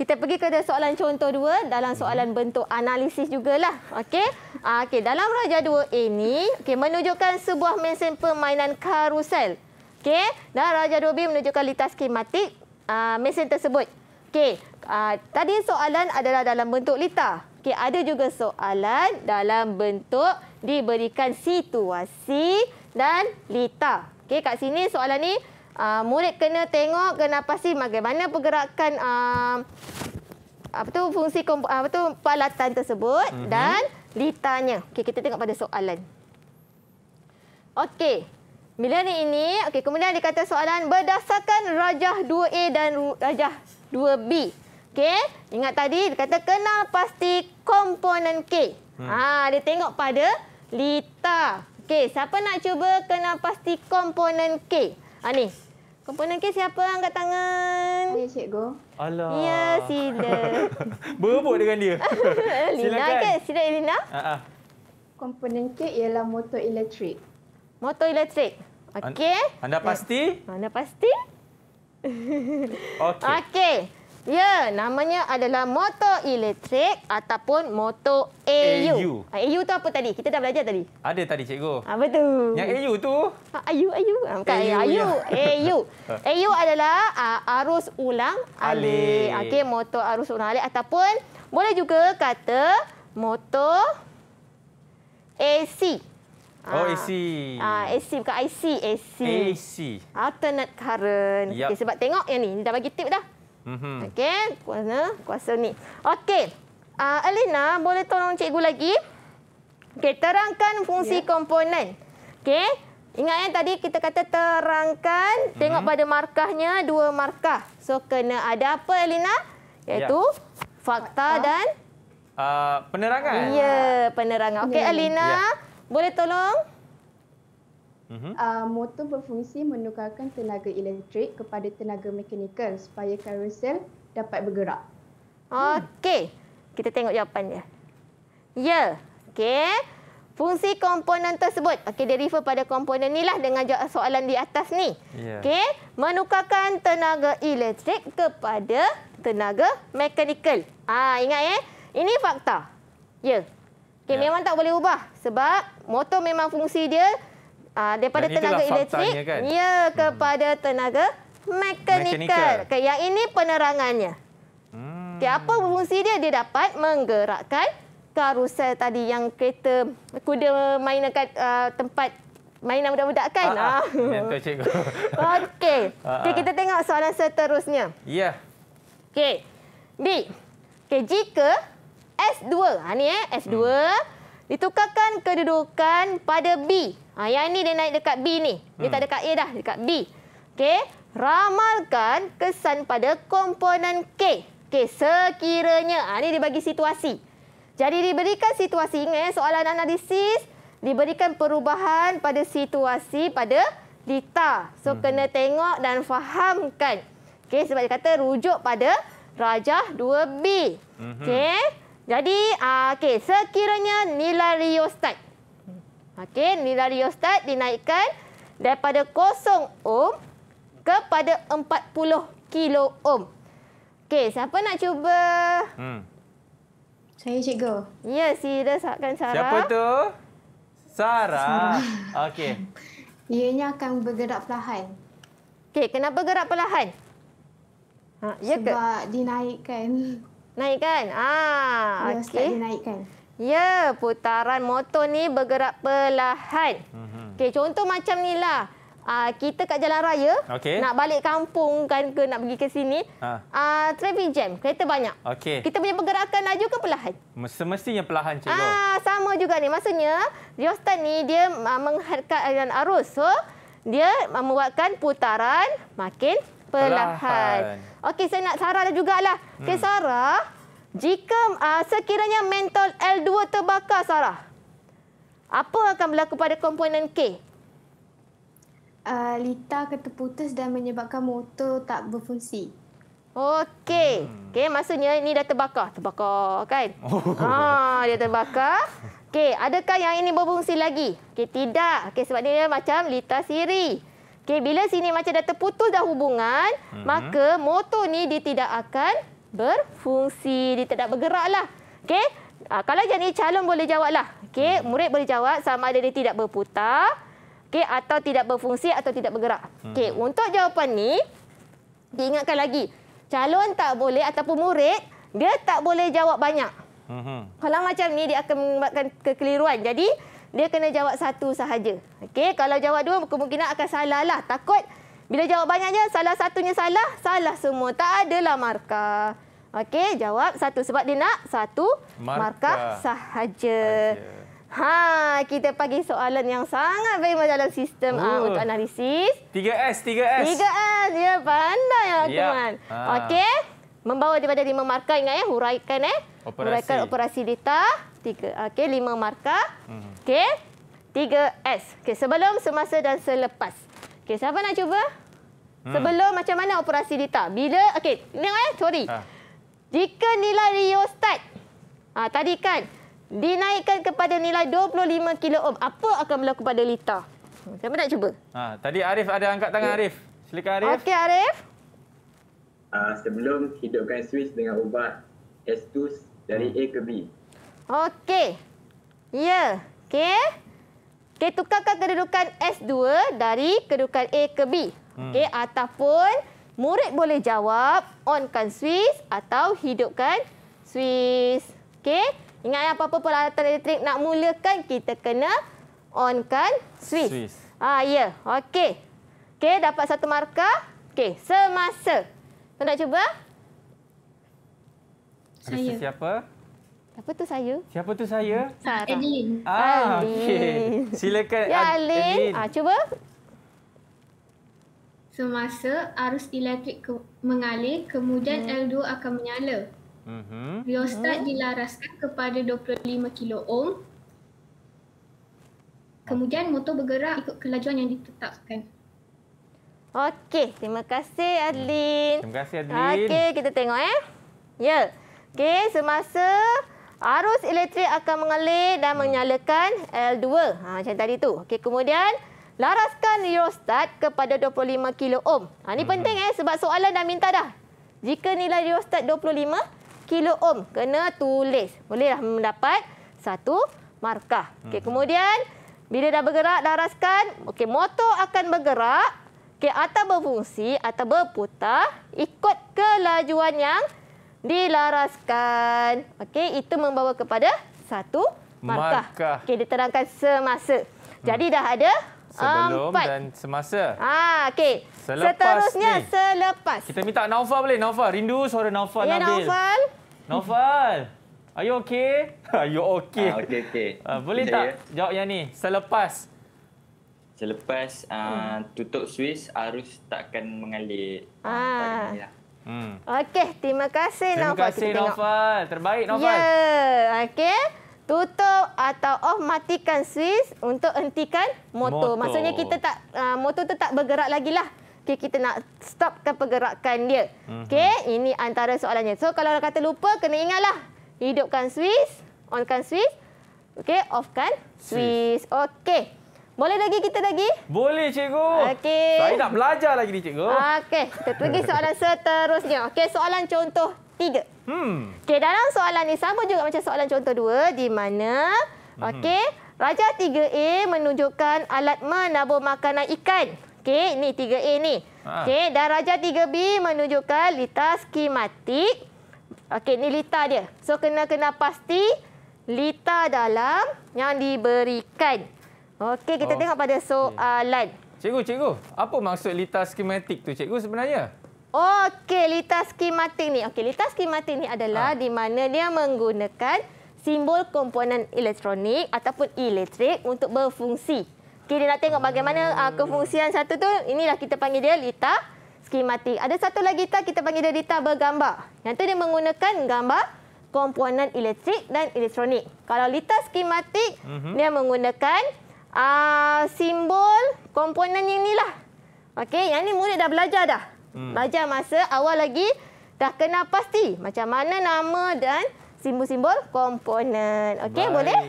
Kita pergi ke soalan contoh dua dalam soalan hmm. bentuk analisis juga lah. Okey. Ah, okey, dalam raja dua ini, ni, okey menunjukkan sebuah mesin permainan karusel. Okey, dan Raja 2B menunjukkan litar skematik uh, mesin tersebut. Okey, uh, tadi soalan adalah dalam bentuk litar. Okey, ada juga soalan dalam bentuk diberikan situasi dan litar. Okey, kat sini soalan ni uh, murid kena tengok kenapa sih bagaimana pergerakan uh, apa tu fungsi apa tu palatan tersebut mm -hmm. dan litarnya. Okey, kita tengok pada soalan. Okey, ni ini, okay kemudian dikata soalan berdasarkan rajah 2A dan rajah 2B. okay ingat tadi dia kata kenal pasti komponen K. Hmm. Ha, dia tengok pada lita. okay siapa nak cuba kenal pasti komponen K? Ha ni. Komponen K siapa angkat tangan? Saya cikgu. Alah. Ya, sila. [laughs] Berebut dengan dia. [laughs] Lina Silakan. ke? Sila Lina. Ha -ha. Komponen K ialah motor elektrik. Motor elektrik. Okey. Anda ya. pasti? Anda pasti? [laughs] Okey. Okey. Ya, namanya adalah motor elektrik ataupun motor AU. AU. AU ah, tu apa tadi? Kita dah belajar tadi. Ada tadi, cikgu. Apa ah, tu? Yang ah, AU tu. AU, AU. Bukan AU. Ya. AU. AU. [laughs] AU adalah arus ulang alik. Okey, motor arus ulang alik ataupun boleh juga kata motor AC. Oh AC. Ah AC ah, bukan IC, AC. AC. Alternate current. Yep. Okay, sebab tengok yang ni, ni dah bagi tip dah. Mhm. Mm Okey, kuasa kuasa ni. Okey. Ah uh, Elena, boleh tolong cikgu lagi? Okey, terangkan fungsi yeah. komponen. Okey. Ingat yang tadi kita kata terangkan, mm -hmm. tengok mhm. pada markahnya dua markah. So kena ada apa Alina? Yaitu yeah. fakta, fakta dan uh, penerangan. Ya, penerangan. Okey Alina. Ya. Elena. Ya. Boleh tolong? Uh, motor berfungsi menukarkan tenaga elektrik kepada tenaga mekanikal supaya karusel dapat bergerak. Okey. Kita tengok jawapannya. Ya. Okey. Fungsi komponen tersebut. Okey, dia refer pada komponen ni lah dengan soalan di atas ni. Yeah. Okey, menukarkan tenaga elektrik kepada tenaga mekanikal. Ah, ingat ya. Eh? Ini fakta. Ya. Yeah. Okey, yeah. memang tak boleh ubah sebab motor memang fungsi dia uh, daripada tenaga elektrik kan? ya kepada hmm. tenaga mekanikal. Okay, yang ini penerangannya. Hmm. Okay, apa fungsi dia? Dia dapat menggerakkan karusel tadi yang kereta kuda mainkan uh, tempat main mainan budak-budak kan? Betul, ah, cikgu. [laughs] Okey. Okay, kita tengok soalan seterusnya. Ya. Yeah. Okey. B. Okey, jika S2, ha, ni eh, S2, hmm. Ditukarkan kedudukan pada B. Ha, yang ini dia naik dekat B ni. Dia hmm. tak dekat A dah, dekat B. Okey. Ramalkan kesan pada komponen K. Okey, sekiranya. Ha, ini dia bagi situasi. Jadi diberikan situasi. Ingat eh, soalan analisis. Diberikan perubahan pada situasi pada Lita. So, hmm. kena tengok dan fahamkan. Okey, sebab dia kata rujuk pada rajah 2B. Hmm. Okey. Jadi, uh, okey, sekiranya nilai rheostat. okay, nilai rheostat dinaikkan daripada 0 ohm kepada 40 kilo ohm. Okay, siapa nak cuba? Hmm. Saya cikgu. Ya, Sira akan Sarah. Siapa tu? Sarah. Sarah. Okey. [laughs] Ianya akan bergerak perlahan. Okay, kenapa gerak perlahan? Ha, ya Sebab ke? dinaikkan Naikkan, kan? Ah, ya, okey. Naikkan. Ya, putaran motor ni bergerak perlahan. Mhm. Okey, contoh macam nilah. Ah, kita kat jalan raya okay. nak balik kampung kan ke nak pergi ke sini. Ha. Ah, traffic jam, kereta banyak. Okay. Kita punya pergerakan laju ke perlahan? Semestinya perlahan, cikgu. Ah, sama juga ni. Maksudnya, rheostat ni dia ah, menghadkan aliran ah, arus. So, dia ah, membuatkan putaran makin perlahan. Okey, saya nak Sarah dah jugalah. Okey, hmm. Sarah. Jika uh, sekiranya mentol L2 terbakar, Sarah. Apa akan berlaku pada komponen K? Uh, Lita akan dan menyebabkan motor tak berfungsi. Okey. Hmm. Okey, maksudnya ini dah terbakar. Terbakar, kan? [laughs] Oh. Ha, dia terbakar. Okey, adakah yang ini berfungsi lagi? Okey, tidak. Okey, sebab dia macam Lita Siri. Okey, bila sini macam dah terputus dah hubungan, mm -hmm. maka motor ni dia tidak akan berfungsi, dia tidak bergeraklah. Okey? Ah kalau jadi calon boleh jawablah. Okey, mm -hmm. murid boleh jawab sama ada dia tidak berputar, okey atau tidak berfungsi atau tidak bergerak. Mm -hmm. Okey, untuk jawapan ni diingatkan lagi. Calon tak boleh ataupun murid dia tak boleh jawab banyak. Mm -hmm. Kalau macam ni dia akan membuatkan kekeliruan. Jadi dia kena jawab satu sahaja. Okey, kalau jawab dua kemungkinan akan salah lah. Takut bila jawab banyaknya salah satunya salah, salah semua. Tak ada lah markah. Okey, jawab satu sebab dia nak satu markah, markah sahaja. Ha, kita bagi soalan yang sangat baik dalam sistem uh. Uh, untuk analisis. 3S, 3S. 3S, ya pandai lah, ya kawan. Ah. Okey, membawa daripada lima markah ingat ya, huraikan eh. Operasi. Huraikan operasi data tiga. Okey, ah, lima markah. Okey, mhm. tiga S. Okey, sebelum, semasa dan selepas. Okey, siapa nak cuba? Hmm. Sebelum macam mana operasi Dita? Bila, okey, tengok eh, sorry. Ha. Jika nilai rheostat ha, ah, tadi kan, dinaikkan kepada nilai 25 kilo ohm, apa akan berlaku pada lita? Siapa nak cuba? Ha, tadi Arif ada angkat tangan okay. Arif. Silakan Arif. Okey, Arif. Uh, sebelum hidupkan switch dengan ubat S2 dari A ke B. Okey. Ya. Okey. Okey, tukarkan kedudukan S2 dari kedudukan A ke B. Hmm. Okey, ataupun murid boleh jawab onkan switch atau hidupkan switch. Okey. Ingat ya, apa-apa peralatan elektrik nak mulakan kita kena onkan switch. switch. Ah, ya. Okey. Okey, dapat satu markah. Okey, semasa. Tuan nak cuba? Saya. Siapa? Siapa tu saya? Siapa tu saya? Sarah. Adeline. Ah, okay. Silakan ya, Adeline. Ya, Ah, cuba. Semasa arus elektrik ke- mengalir, kemudian hmm. L2 akan menyala. Mhm. Rheostat hmm. dilaraskan kepada 25 kilo ohm. Kemudian motor bergerak ikut kelajuan yang ditetapkan. Okey, terima kasih hmm. Adlin. Terima kasih Adlin. Okey, kita tengok eh. Ya. Yeah. Okey, semasa arus elektrik akan mengalir dan hmm. menyalakan L2. Ha, macam tadi tu. Okey, kemudian laraskan rheostat kepada 25 kilo ohm. Ha, ini hmm. penting eh sebab soalan dah minta dah. Jika nilai rheostat 25 kilo ohm, kena tulis. Bolehlah mendapat satu markah. Okey, hmm. kemudian bila dah bergerak, laraskan. Okey, motor akan bergerak. Okey, atau berfungsi atau berputar ikut kelajuan yang dilaraskan. Okey, itu membawa kepada satu markah. markah. Okey, dia semasa. Jadi hmm. dah ada sebelum empat. dan semasa. Ah, okey. Seterusnya ni. selepas. Kita minta Nova boleh? Nova, rindu suara Nova yeah, Nabil. Ya, Nova. Nova. Are you okay? [laughs] Are you okay? Ah, okay, okay. Uh, [laughs] ah, boleh Bisa tak ya? jawab yang ni? Selepas. Selepas uh, tutup Swiss arus takkan mengalir. Ah. ah. Tak Hmm. Okey, terima kasih Naufal. Terima kasih Naufal. Terbaik Naufal. Ya, okey. Tutup atau off matikan switch untuk hentikan motor. motor. Maksudnya kita tak uh, motor tu tak bergerak lagi lah. Okay, kita nak stopkan pergerakan dia. Hmm. Okey, ini antara soalannya. So kalau orang kata lupa, kena ingatlah. Hidupkan switch, onkan switch. Okey, offkan switch. switch. Okey. Boleh lagi kita lagi? Boleh cikgu. Okey. Saya nak belajar lagi ni cikgu. Okey, kita pergi soalan [laughs] seterusnya. Okey, soalan contoh tiga. Hmm. Okey, dalam soalan ni sama juga macam soalan contoh dua di mana hmm. okey, raja 3A menunjukkan alat menabur makanan ikan. Okey, ni 3A ni. Ha. Okey, dan raja 3B menunjukkan lita skematik. Okey, ni lita dia. So kena kena pasti lita dalam yang diberikan. Okey, kita oh. tengok pada soalan. Uh, cikgu, cikgu, apa maksud litar skematik tu cikgu sebenarnya? Okey, litar skematik ni. Okey, litar skematik ni adalah ha. di mana dia menggunakan simbol komponen elektronik ataupun elektrik untuk berfungsi. Okey, dia nak tengok bagaimana oh. kefungsian satu tu, inilah kita panggil dia litar skematik. Ada satu lagi litar kita panggil dia litar bergambar. Yang tu dia menggunakan gambar komponen elektrik dan elektronik. Kalau litar skematik, uh mhm. -huh. dia menggunakan uh, simbol komponen yang ni lah. Okey, yang ni murid dah belajar dah. Hmm. Belajar masa awal lagi dah kenal pasti macam mana nama dan simbol-simbol komponen. Okey, boleh?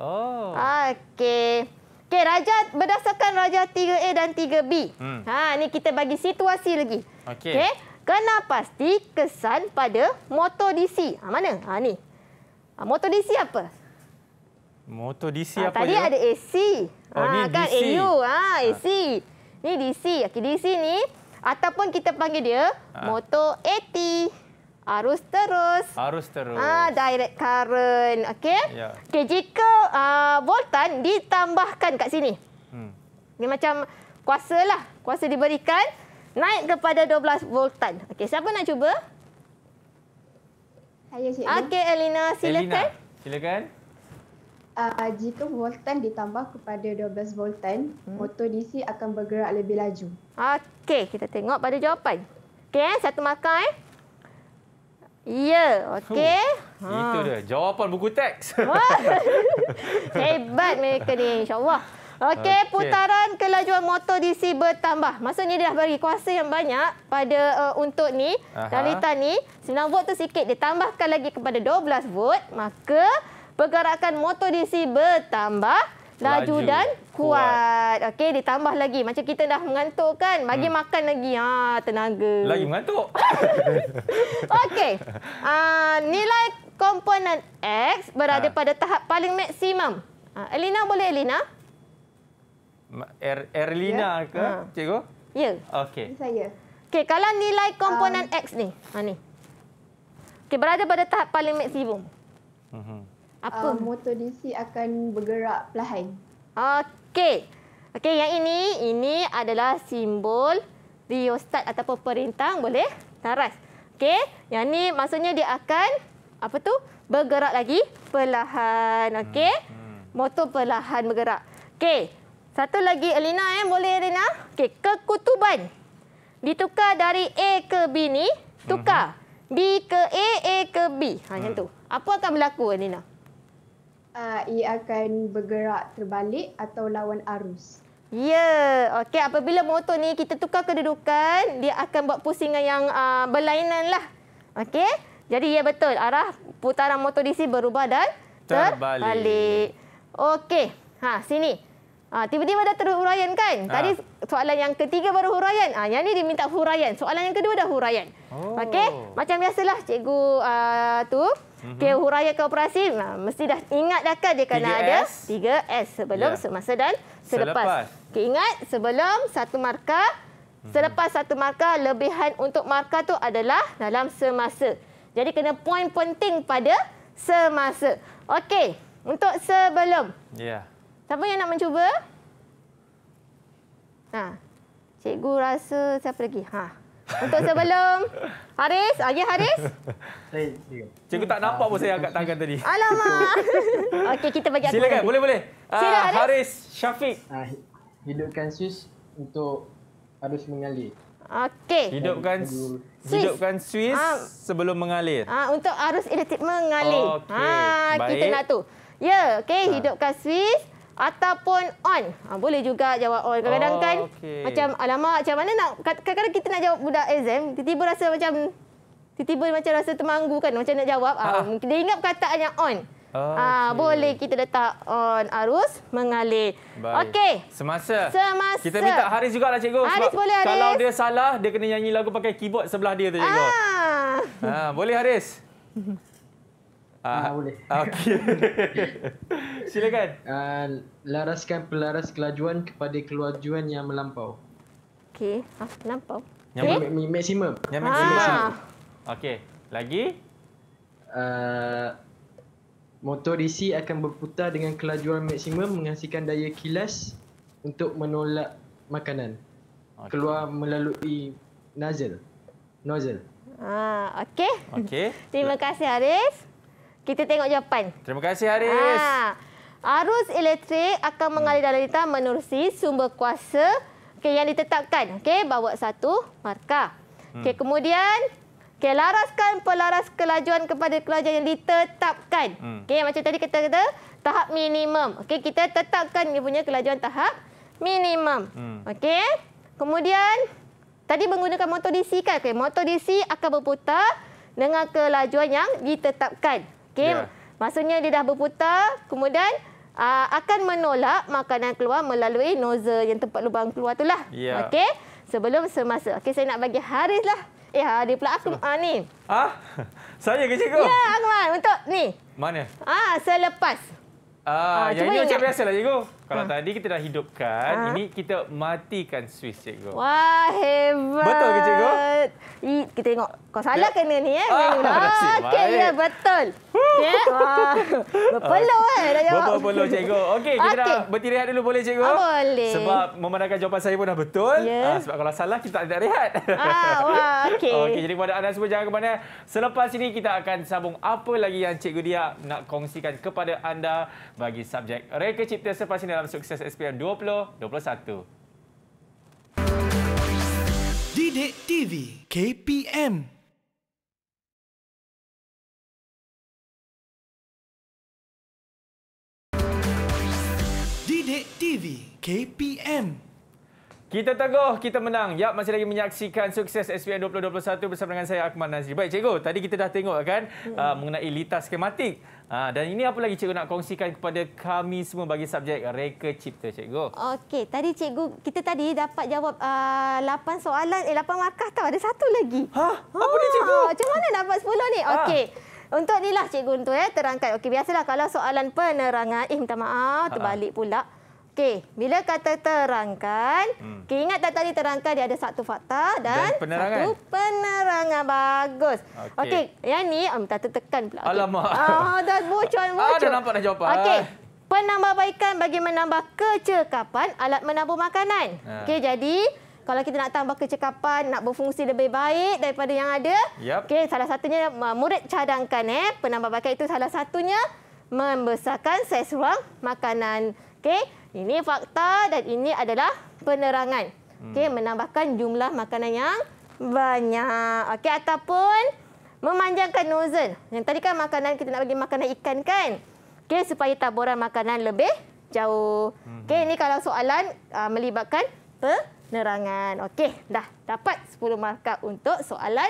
Oh. Okey. Okey, raja berdasarkan raja 3A dan 3B. Hmm. Ha, ni kita bagi situasi lagi. Okey. Okay. Kena pasti kesan pada motor DC. Ha, mana? Ha, ni. Ha, motor DC apa? Motor DC ha, ah, apa tadi dia? Tadi ada AC. Oh, ha, ni ah, kan? DC. AU. Ha, ah, AC. Ha. Ni DC. Okay, DC ni ataupun kita panggil dia ha. motor AT. Arus terus. Arus terus. Ah, ha, direct current. Okey. Ya. Okay, jika uh, voltan ditambahkan kat sini. Hmm. Ni macam kuasa lah. Kuasa diberikan naik kepada 12 voltan. Okey, siapa nak cuba? Saya, Cikgu. Okey, Elina. Silakan. Elina. Silakan uh, jika voltan ditambah kepada 12 voltan, hmm. motor DC akan bergerak lebih laju. Okey, kita tengok pada jawapan. Okey, eh, satu markah eh. Ya, okey. Ha. Itu dia, jawapan buku teks. [laughs] Hebat mereka ni, insyaAllah. Okey, okay. putaran kelajuan motor DC bertambah. Maksudnya dia dah bagi kuasa yang banyak pada uh, untuk ni, Aha. Dalita ni. 9 volt tu sikit, dia tambahkan lagi kepada 12 volt. Maka pergerakan motor DC bertambah laju dan kuat. Okey, ditambah lagi. Macam kita dah mengantuk kan? Bagi hmm. makan lagi. Ha, tenaga. Lagi mengantuk. [laughs] Okey. Uh, nilai komponen X berada ha. pada tahap paling maksimum. Uh, Elina boleh Elina? Er, Erlina yeah. ke, uh. cikgu? Ya. Yeah. Okey. Saya. Okey, kalau nilai komponen um. X ni. Ha, ni. Okey, berada pada tahap paling maksimum. Mhm. Uh -huh. Apa? Uh, motor DC akan bergerak perlahan. Okey. Okey, yang ini ini adalah simbol rheostat ataupun perintang boleh taras. Okey, yang ni maksudnya dia akan apa tu? Bergerak lagi perlahan. Okey. Hmm, hmm. Motor perlahan bergerak. Okey. Satu lagi Elina eh boleh Elina? Okey, kekutuban. Ditukar dari A ke B ni, tukar. Hmm. B ke A, A ke B. Ha macam tu. Apa akan berlaku Elina? uh, ia akan bergerak terbalik atau lawan arus. Ya, yeah. okey apabila motor ni kita tukar kedudukan, dia akan buat pusingan yang uh, berlainan lah. Okey? Jadi ya yeah, betul, arah putaran motor DC berubah dan terbalik. terbalik. Okey. Ha, sini. Ha, tiba-tiba dah terhuraian kan? Ha. Tadi soalan yang ketiga baru huraian. Ah, ha, yang ni dia minta huraian. Soalan yang kedua dah huraian. Oh. Okey? Macam biasalah cikgu uh, tu. Okey, mhm. huraian ke operasi, mesti dah ingat dah kan dia kena 3S. ada 3S sebelum, yeah. semasa dan selepas. selepas. Okey, ingat sebelum satu markah, mhm. selepas satu markah, lebihan untuk markah tu adalah dalam semasa. Jadi kena poin penting pada semasa. Okey, untuk sebelum. Ya. Yeah. Siapa yang nak mencuba? Ha. Cikgu rasa siapa lagi? Ha. Untuk sebelum. Haris, ya Haris? Saya. Cikgu tak nampak pun saya angkat tangan tadi. Alamak. [laughs] Okey, kita bagi Silakan, tadi. boleh boleh. Sila, ah, Haris. Haris, Syafiq. Uh, hidupkan swiss untuk arus mengalir. Okey. Hidupkan swiss. hidupkan swiss uh, sebelum mengalir. Uh, untuk arus elektrik mengalir. Okay. Ha, kita nak tu. Ya, okey, hidupkan swiss ataupun on. Ha, boleh juga jawab on. Kadang-kadang oh, kan okay. macam alamak macam mana nak kadang-kadang kita nak jawab budak exam tiba-tiba rasa macam tiba-tiba macam rasa termanggu kan macam nak jawab. Ha, ha. Dia ingat perkataan yang on. Ah, oh, okay. boleh kita letak on arus mengalir. Okey. Semasa. Semasa. Kita minta Haris lah cikgu. Haris boleh Haris. Kalau dia salah dia kena nyanyi lagu pakai keyboard sebelah dia tu cikgu. Ah. Ha, boleh Haris. [laughs] Ah, ah boleh. okay [laughs] Silakan. Uh, laraskan pelaras kelajuan kepada kelajuan yang melampau. Okey. Ha, ah, melampau. Yang okay. maksimum. Yang ah. maksimum. Ah. Okey. Lagi? Uh, motor DC akan berputar dengan kelajuan maksimum menghasilkan daya kilas untuk menolak makanan. Okay. Keluar melalui nozzle. Nozzle. Ah, okey. Okey. [laughs] Terima kasih Haris. Kita tengok jawapan. Terima kasih Haris. Ha. Arus elektrik akan mengalir dalam lintang menerusi sumber kuasa okay, yang ditetapkan. Okey, bawa satu markah. Okey, hmm. kemudian okay, laraskan pelaras kelajuan kepada kelajuan yang ditetapkan. Hmm. Okey, macam tadi kita kata tahap minimum. Okey, kita tetapkan dia punya kelajuan tahap minimum. Hmm. Okey. Kemudian tadi menggunakan motor DC kan? Okey, motor DC akan berputar dengan kelajuan yang ditetapkan. Okey. Yeah. Maksudnya dia dah berputar, kemudian uh, akan menolak makanan keluar melalui nozzle yang tempat lubang keluar itulah. Yeah. Okey. Sebelum semasa. Okey, saya nak bagi Haris lah. Eh, Haris ah, pula aku ah, ni. Ah? [laughs] Saya ke cikgu? Ya, Akmal. Untuk ni. Mana? Ah, selepas. Ah, ah yang ini ingat. macam biasa lah cikgu. Kalau ha. tadi kita dah hidupkan, ha. ini kita matikan swiss, cikgu. Wah, hebat. Betul ke, cikgu? Eh, kita tengok. Kau salah ya. kena ni, ya? Ah, [laughs] okey, ya, betul. Ya. Berpeluh, kan? Berpeluh, cikgu. Okey, kita okay. dah berhenti rehat dulu, boleh, cikgu? Ah, boleh. Sebab memandangkan jawapan saya pun dah betul. Yeah. Ah, sebab kalau salah, kita tak rehat. Ah, wah, okey. Okey, jadi kepada anda semua, jangan ke mana. Selepas ini, kita akan sambung apa lagi yang cikgu dia nak kongsikan kepada anda bagi subjek reka cipta selepas ini dalam sukses SPM 2021. Didik TV KPM Didik TV KPM kita teguh, kita menang. Yap, masih lagi menyaksikan sukses SPM 2021 bersama dengan saya, Akmal Nazri. Baik, cikgu. Tadi kita dah tengok kan hmm. uh, mengenai lita skematik. Ha, dan ini apa lagi cikgu nak kongsikan kepada kami semua bagi subjek reka cipta cikgu? Okey, tadi cikgu kita tadi dapat jawab uh, ah, 8 soalan eh 8 markah tau ada satu lagi. Ha, apa ha, dia cikgu? Ah, macam mana dapat 10 ni? Ah. Okey. Ha. Untuk lah cikgu untuk eh terangkan. Okey biasalah kalau soalan penerangan eh minta maaf ha, ha. terbalik pula. Okey, bila kata terangkan, hmm. okay, ingat tak tadi terangkan dia ada satu fakta dan, dan satu penerangan. Bagus. Okey, okay. yang ni um, oh, tak tekan pula. Okay. Alamak. Ah, dah bocor, [laughs] bocor. Ah, nampak dah jawapan. Okey, penambahbaikan bagi menambah kecekapan alat menabur makanan. Ah. Okey, jadi kalau kita nak tambah kecekapan, nak berfungsi lebih baik daripada yang ada, yep. okay, salah satunya murid cadangkan, eh, penambahbaikan itu salah satunya membesarkan saiz ruang makanan. Okey, ini fakta dan ini adalah penerangan. Okey, hmm. menambahkan jumlah makanan yang banyak. Okey ataupun memanjangkan nozzle. Yang tadi kan makanan kita nak bagi makanan ikan kan? Okey, supaya taburan makanan lebih jauh. Hmm. Okey, ini kalau soalan uh, melibatkan penerangan. Okey, dah dapat 10 markah untuk soalan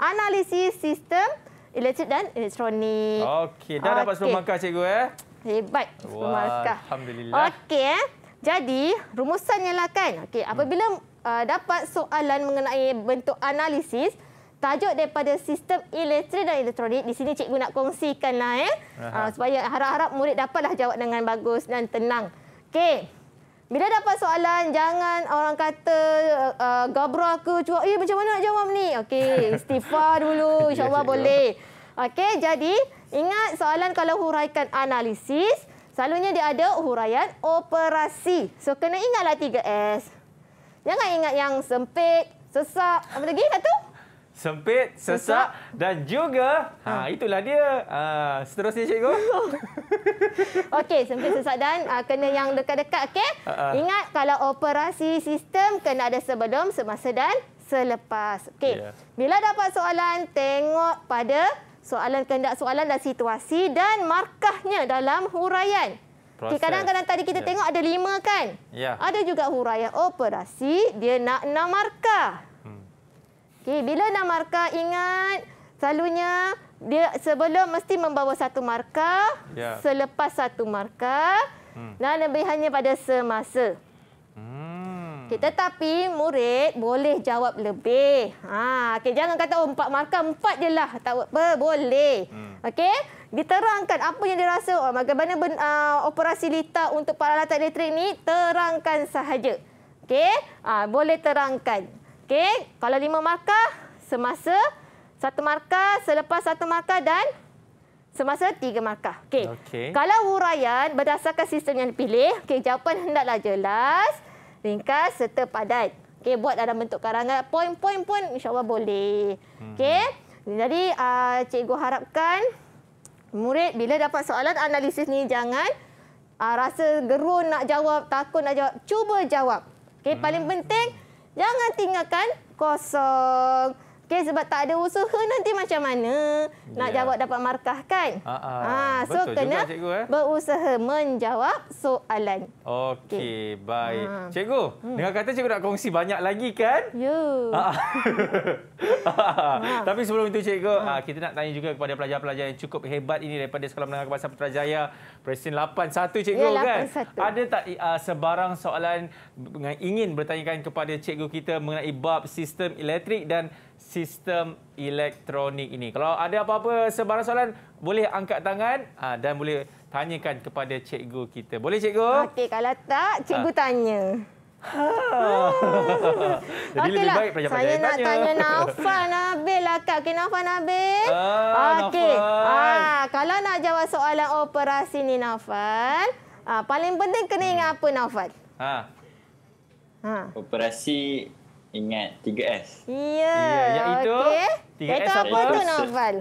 analisis sistem elektrik dan elektronik. Okey, dah okay. dapat 10 markah cikgu eh. Hebat. Wah, Alhamdulillah. Okey. Eh? Jadi, rumusannya lah kan. Okay, hmm. apabila hmm. uh, dapat soalan mengenai bentuk analisis, tajuk daripada sistem elektrik dan elektronik, di sini cikgu nak kongsikanlah eh. Uh, supaya harap-harap murid dapatlah jawab dengan bagus dan tenang. Okey. Bila dapat soalan, jangan orang kata uh, gabra ke cuak. Eh, macam mana nak jawab ni? Okey, [laughs] istighfar dulu. Ya, InsyaAllah boleh. Okey, jadi... Ingat soalan kalau huraikan analisis, selalunya dia ada huraian operasi. So kena ingatlah 3S. Jangan ingat yang sempit, sesak, apa lagi satu? Sempit, sesak, sesak. dan juga ha, ha. itulah dia. Ha, seterusnya cikgu. [laughs] okey, sempit, sesak dan uh, kena yang dekat-dekat. okay? Uh ha, -uh. Ingat kalau operasi sistem kena ada sebelum, semasa dan selepas. Okay. Yeah. Bila dapat soalan, tengok pada soalan kehendak, soalan dan situasi dan markahnya dalam huraian. Kadang-kadang tadi kita yeah. tengok ada lima kan? Yeah. Ada juga huraian operasi, dia nak enam markah. Hmm. Okay, bila enam markah, ingat selalunya dia sebelum mesti membawa satu markah, yeah. selepas satu markah hmm. dan lebih hanya pada semasa. Hmm. Okay, tetapi murid boleh jawab lebih. Ha, okay, jangan kata oh, empat markah, empat je lah. Tak apa, boleh. Hmm. Okay? Diterangkan apa yang dirasa, oh, bagaimana ben, uh, operasi lita untuk peralatan elektrik ni terangkan sahaja. Okay? Ha, boleh terangkan. Okay? Kalau lima markah, semasa satu markah, selepas satu markah dan semasa tiga markah. Okay. Okay. Kalau huraian berdasarkan sistem yang dipilih, okay, jawapan hendaklah jelas ringkas serta padat. Okey, buat dalam bentuk karangan. Poin-poin pun insya-Allah boleh. Hmm. Okey. Jadi uh, cikgu harapkan murid bila dapat soalan analisis ni jangan uh, rasa geru nak jawab, takut nak jawab. Cuba jawab. Okey, paling hmm. penting jangan tinggalkan kosong. Okay sebab tak ada usaha nanti macam mana ya. nak jawab dapat markah kan? Ha, ha. ha so betul kena juga cikgu eh. Berusaha menjawab soalan. Okey, okay. baik. Ha. Cikgu, hmm. dengar kata cikgu nak kongsi banyak lagi kan? Ya. Ha. ha. [laughs] Tapi sebelum itu cikgu, Ha, kita nak tanya juga kepada pelajar-pelajar yang cukup hebat ini daripada Sekolah Menengah Kebangsaan Putrajaya. Presiden 81 cikgu Yalah, kan. Ada tak uh, sebarang soalan yang ingin bertanyakan kepada cikgu kita mengenai bab sistem elektrik dan sistem elektronik ini. Kalau ada apa-apa sebarang soalan boleh angkat tangan uh, dan boleh tanyakan kepada cikgu kita. Boleh cikgu? Okey kalau tak cikgu uh. tanya. Ha. Jadi okay lebih lah. baik pelajar Saya nak tanya. tanya Nafal [laughs] Nabil akak. Lah. Okay, Nafal Nabil. Ah, Okey. Ah, kalau nak jawab soalan operasi ni Nafal, ah, paling penting kena ingat hmm. apa Nafal? Ha. ha. Operasi ingat 3S. Ya. Yeah. Yeah. Yang itu okay. 3S Yaitu apa, apa tu Nafal?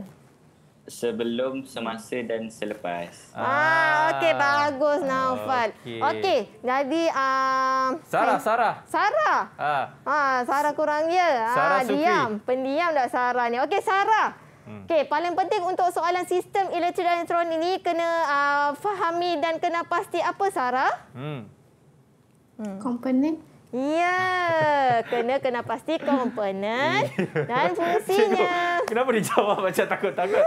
sebelum, semasa dan selepas. Ah, ah okey bagus ah, Naufal. Okey. Okay, jadi um, Sarah, hey, Sarah. Sarah. Ah. Ah, Sarah kurang ya. Sarah ah, diam, pendiam dah Sarah ni. Okey Sarah. Hmm. Okey, paling penting untuk soalan sistem elektrik dan elektron ini kena uh, fahami dan kena pasti apa Sarah? Hmm. Komponen Ya, kena kena pasti komponen [laughs] dan fungsinya. Cikgu, kenapa dijawab macam takut-takut?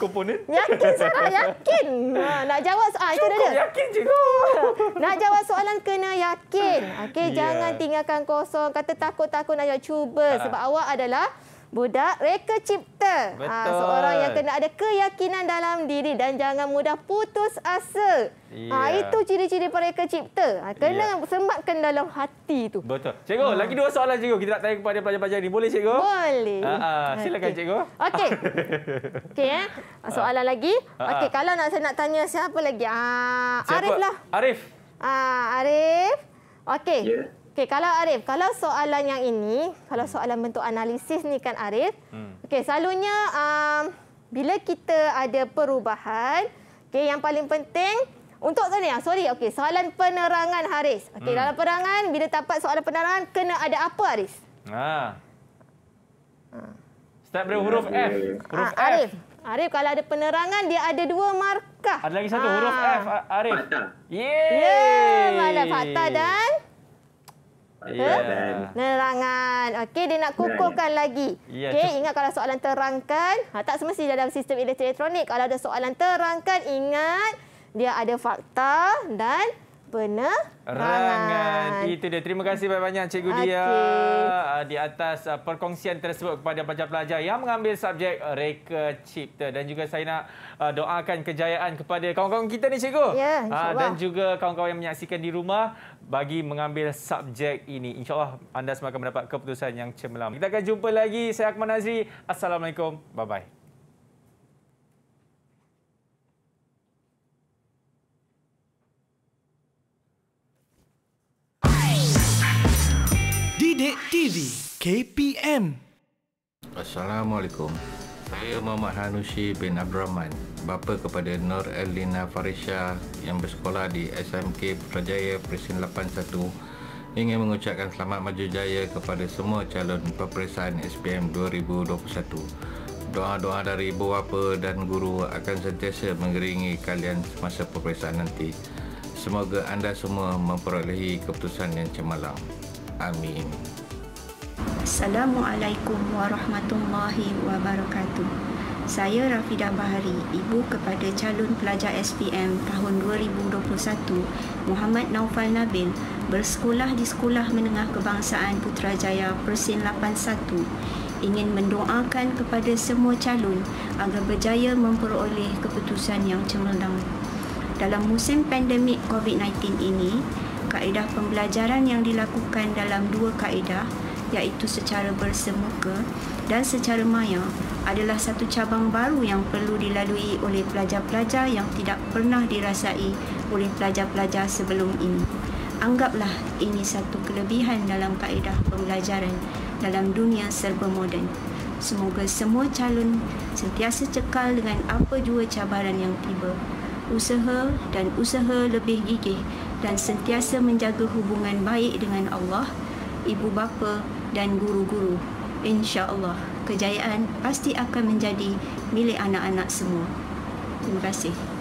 Komponen? Yakin Sarah, yakin. Ha, nak jawab soalan ah, itu dia. yakin cikgu. Ha, nak jawab soalan kena yakin. Okey, yeah. jangan tinggalkan kosong. Kata takut-takut nak jawab. Cuba ha. sebab awak adalah budak reka cipta. Ha, seorang yang kena ada keyakinan dalam diri dan jangan mudah putus asa. Ya. Ha, itu ciri-ciri reka cipta. Ha, kena ya. sematkan dalam hati itu. Betul. Cikgu, ha. lagi dua soalan cikgu. Kita nak tanya kepada pelajar-pelajar ini. Boleh cikgu? Boleh. Ha, ha. Silakan okay. cikgu. Okey. [laughs] Okey. Eh. Soalan ha. lagi. Okey, kalau nak saya nak tanya siapa lagi? Ha, siapa? Arif lah. Arif. ha, Arif. Okey. Yeah. Okey, kalau Arif, kalau soalan yang ini, kalau soalan bentuk analisis ni kan Arif. Hmm. Okey, selalunya um, bila kita ada perubahan, okey yang paling penting untuk tadi ya, sorry. Okey, soalan penerangan Haris. Okey, hmm. dalam penerangan bila dapat soalan penerangan kena ada apa Haris? Ha. Ah. Start dari huruf F. Huruf ah, Arif. F. Arif kalau ada penerangan dia ada dua markah. Ada lagi satu ah. huruf F Arif. Ye! Ye, mana fakta dan Yeah. Nerangan. Okey, dia nak kukuhkan yeah. lagi. Yeah. Okey, ingat kalau soalan terangkan, ha, tak semesti dalam sistem elektronik. Kalau ada soalan terangkan, ingat dia ada fakta dan penerangan. Itu dia. Terima kasih banyak-banyak Cikgu okay. Dia. Ah, di atas ah, perkongsian tersebut kepada pelajar-pelajar yang mengambil subjek reka cipta. Dan juga saya nak ah, doakan kejayaan kepada kawan-kawan kita ni Cikgu. Ya, Dan juga kawan-kawan yang menyaksikan di rumah bagi mengambil subjek ini. InsyaAllah anda semua akan mendapat keputusan yang cemerlang. Kita akan jumpa lagi. Saya Akman Nazri. Assalamualaikum. Bye-bye. Dek TV KPM Assalamualaikum Saya Muhammad Hanushi bin Abdul Rahman Bapa kepada Nur Elina Farisha Yang bersekolah di SMK Prajaya Presiden 81 Ingin mengucapkan selamat maju jaya Kepada semua calon peperiksaan SPM 2021 Doa-doa dari ibu bapa dan guru Akan sentiasa mengeringi kalian Semasa peperiksaan nanti Semoga anda semua memperolehi keputusan yang cemerlang. Amin. Assalamualaikum warahmatullahi wabarakatuh. Saya Rafidah Bahari, ibu kepada calon pelajar SPM tahun 2021, Muhammad Naufal Nabil, bersekolah di Sekolah Menengah Kebangsaan Putrajaya Persin 81, ingin mendoakan kepada semua calon agar berjaya memperoleh keputusan yang cemerlang. Dalam musim pandemik COVID-19 ini, kaedah pembelajaran yang dilakukan dalam dua kaedah, iaitu secara bersemuka dan secara maya adalah satu cabang baru yang perlu dilalui oleh pelajar-pelajar yang tidak pernah dirasai oleh pelajar-pelajar sebelum ini. Anggaplah ini satu kelebihan dalam kaedah pembelajaran dalam dunia serba moden. Semoga semua calon sentiasa cekal dengan apa jua cabaran yang tiba. Usaha dan usaha lebih gigih dan sentiasa menjaga hubungan baik dengan Allah, ibu bapa, dan guru-guru. InsyaAllah, kejayaan pasti akan menjadi milik anak-anak semua. Terima kasih.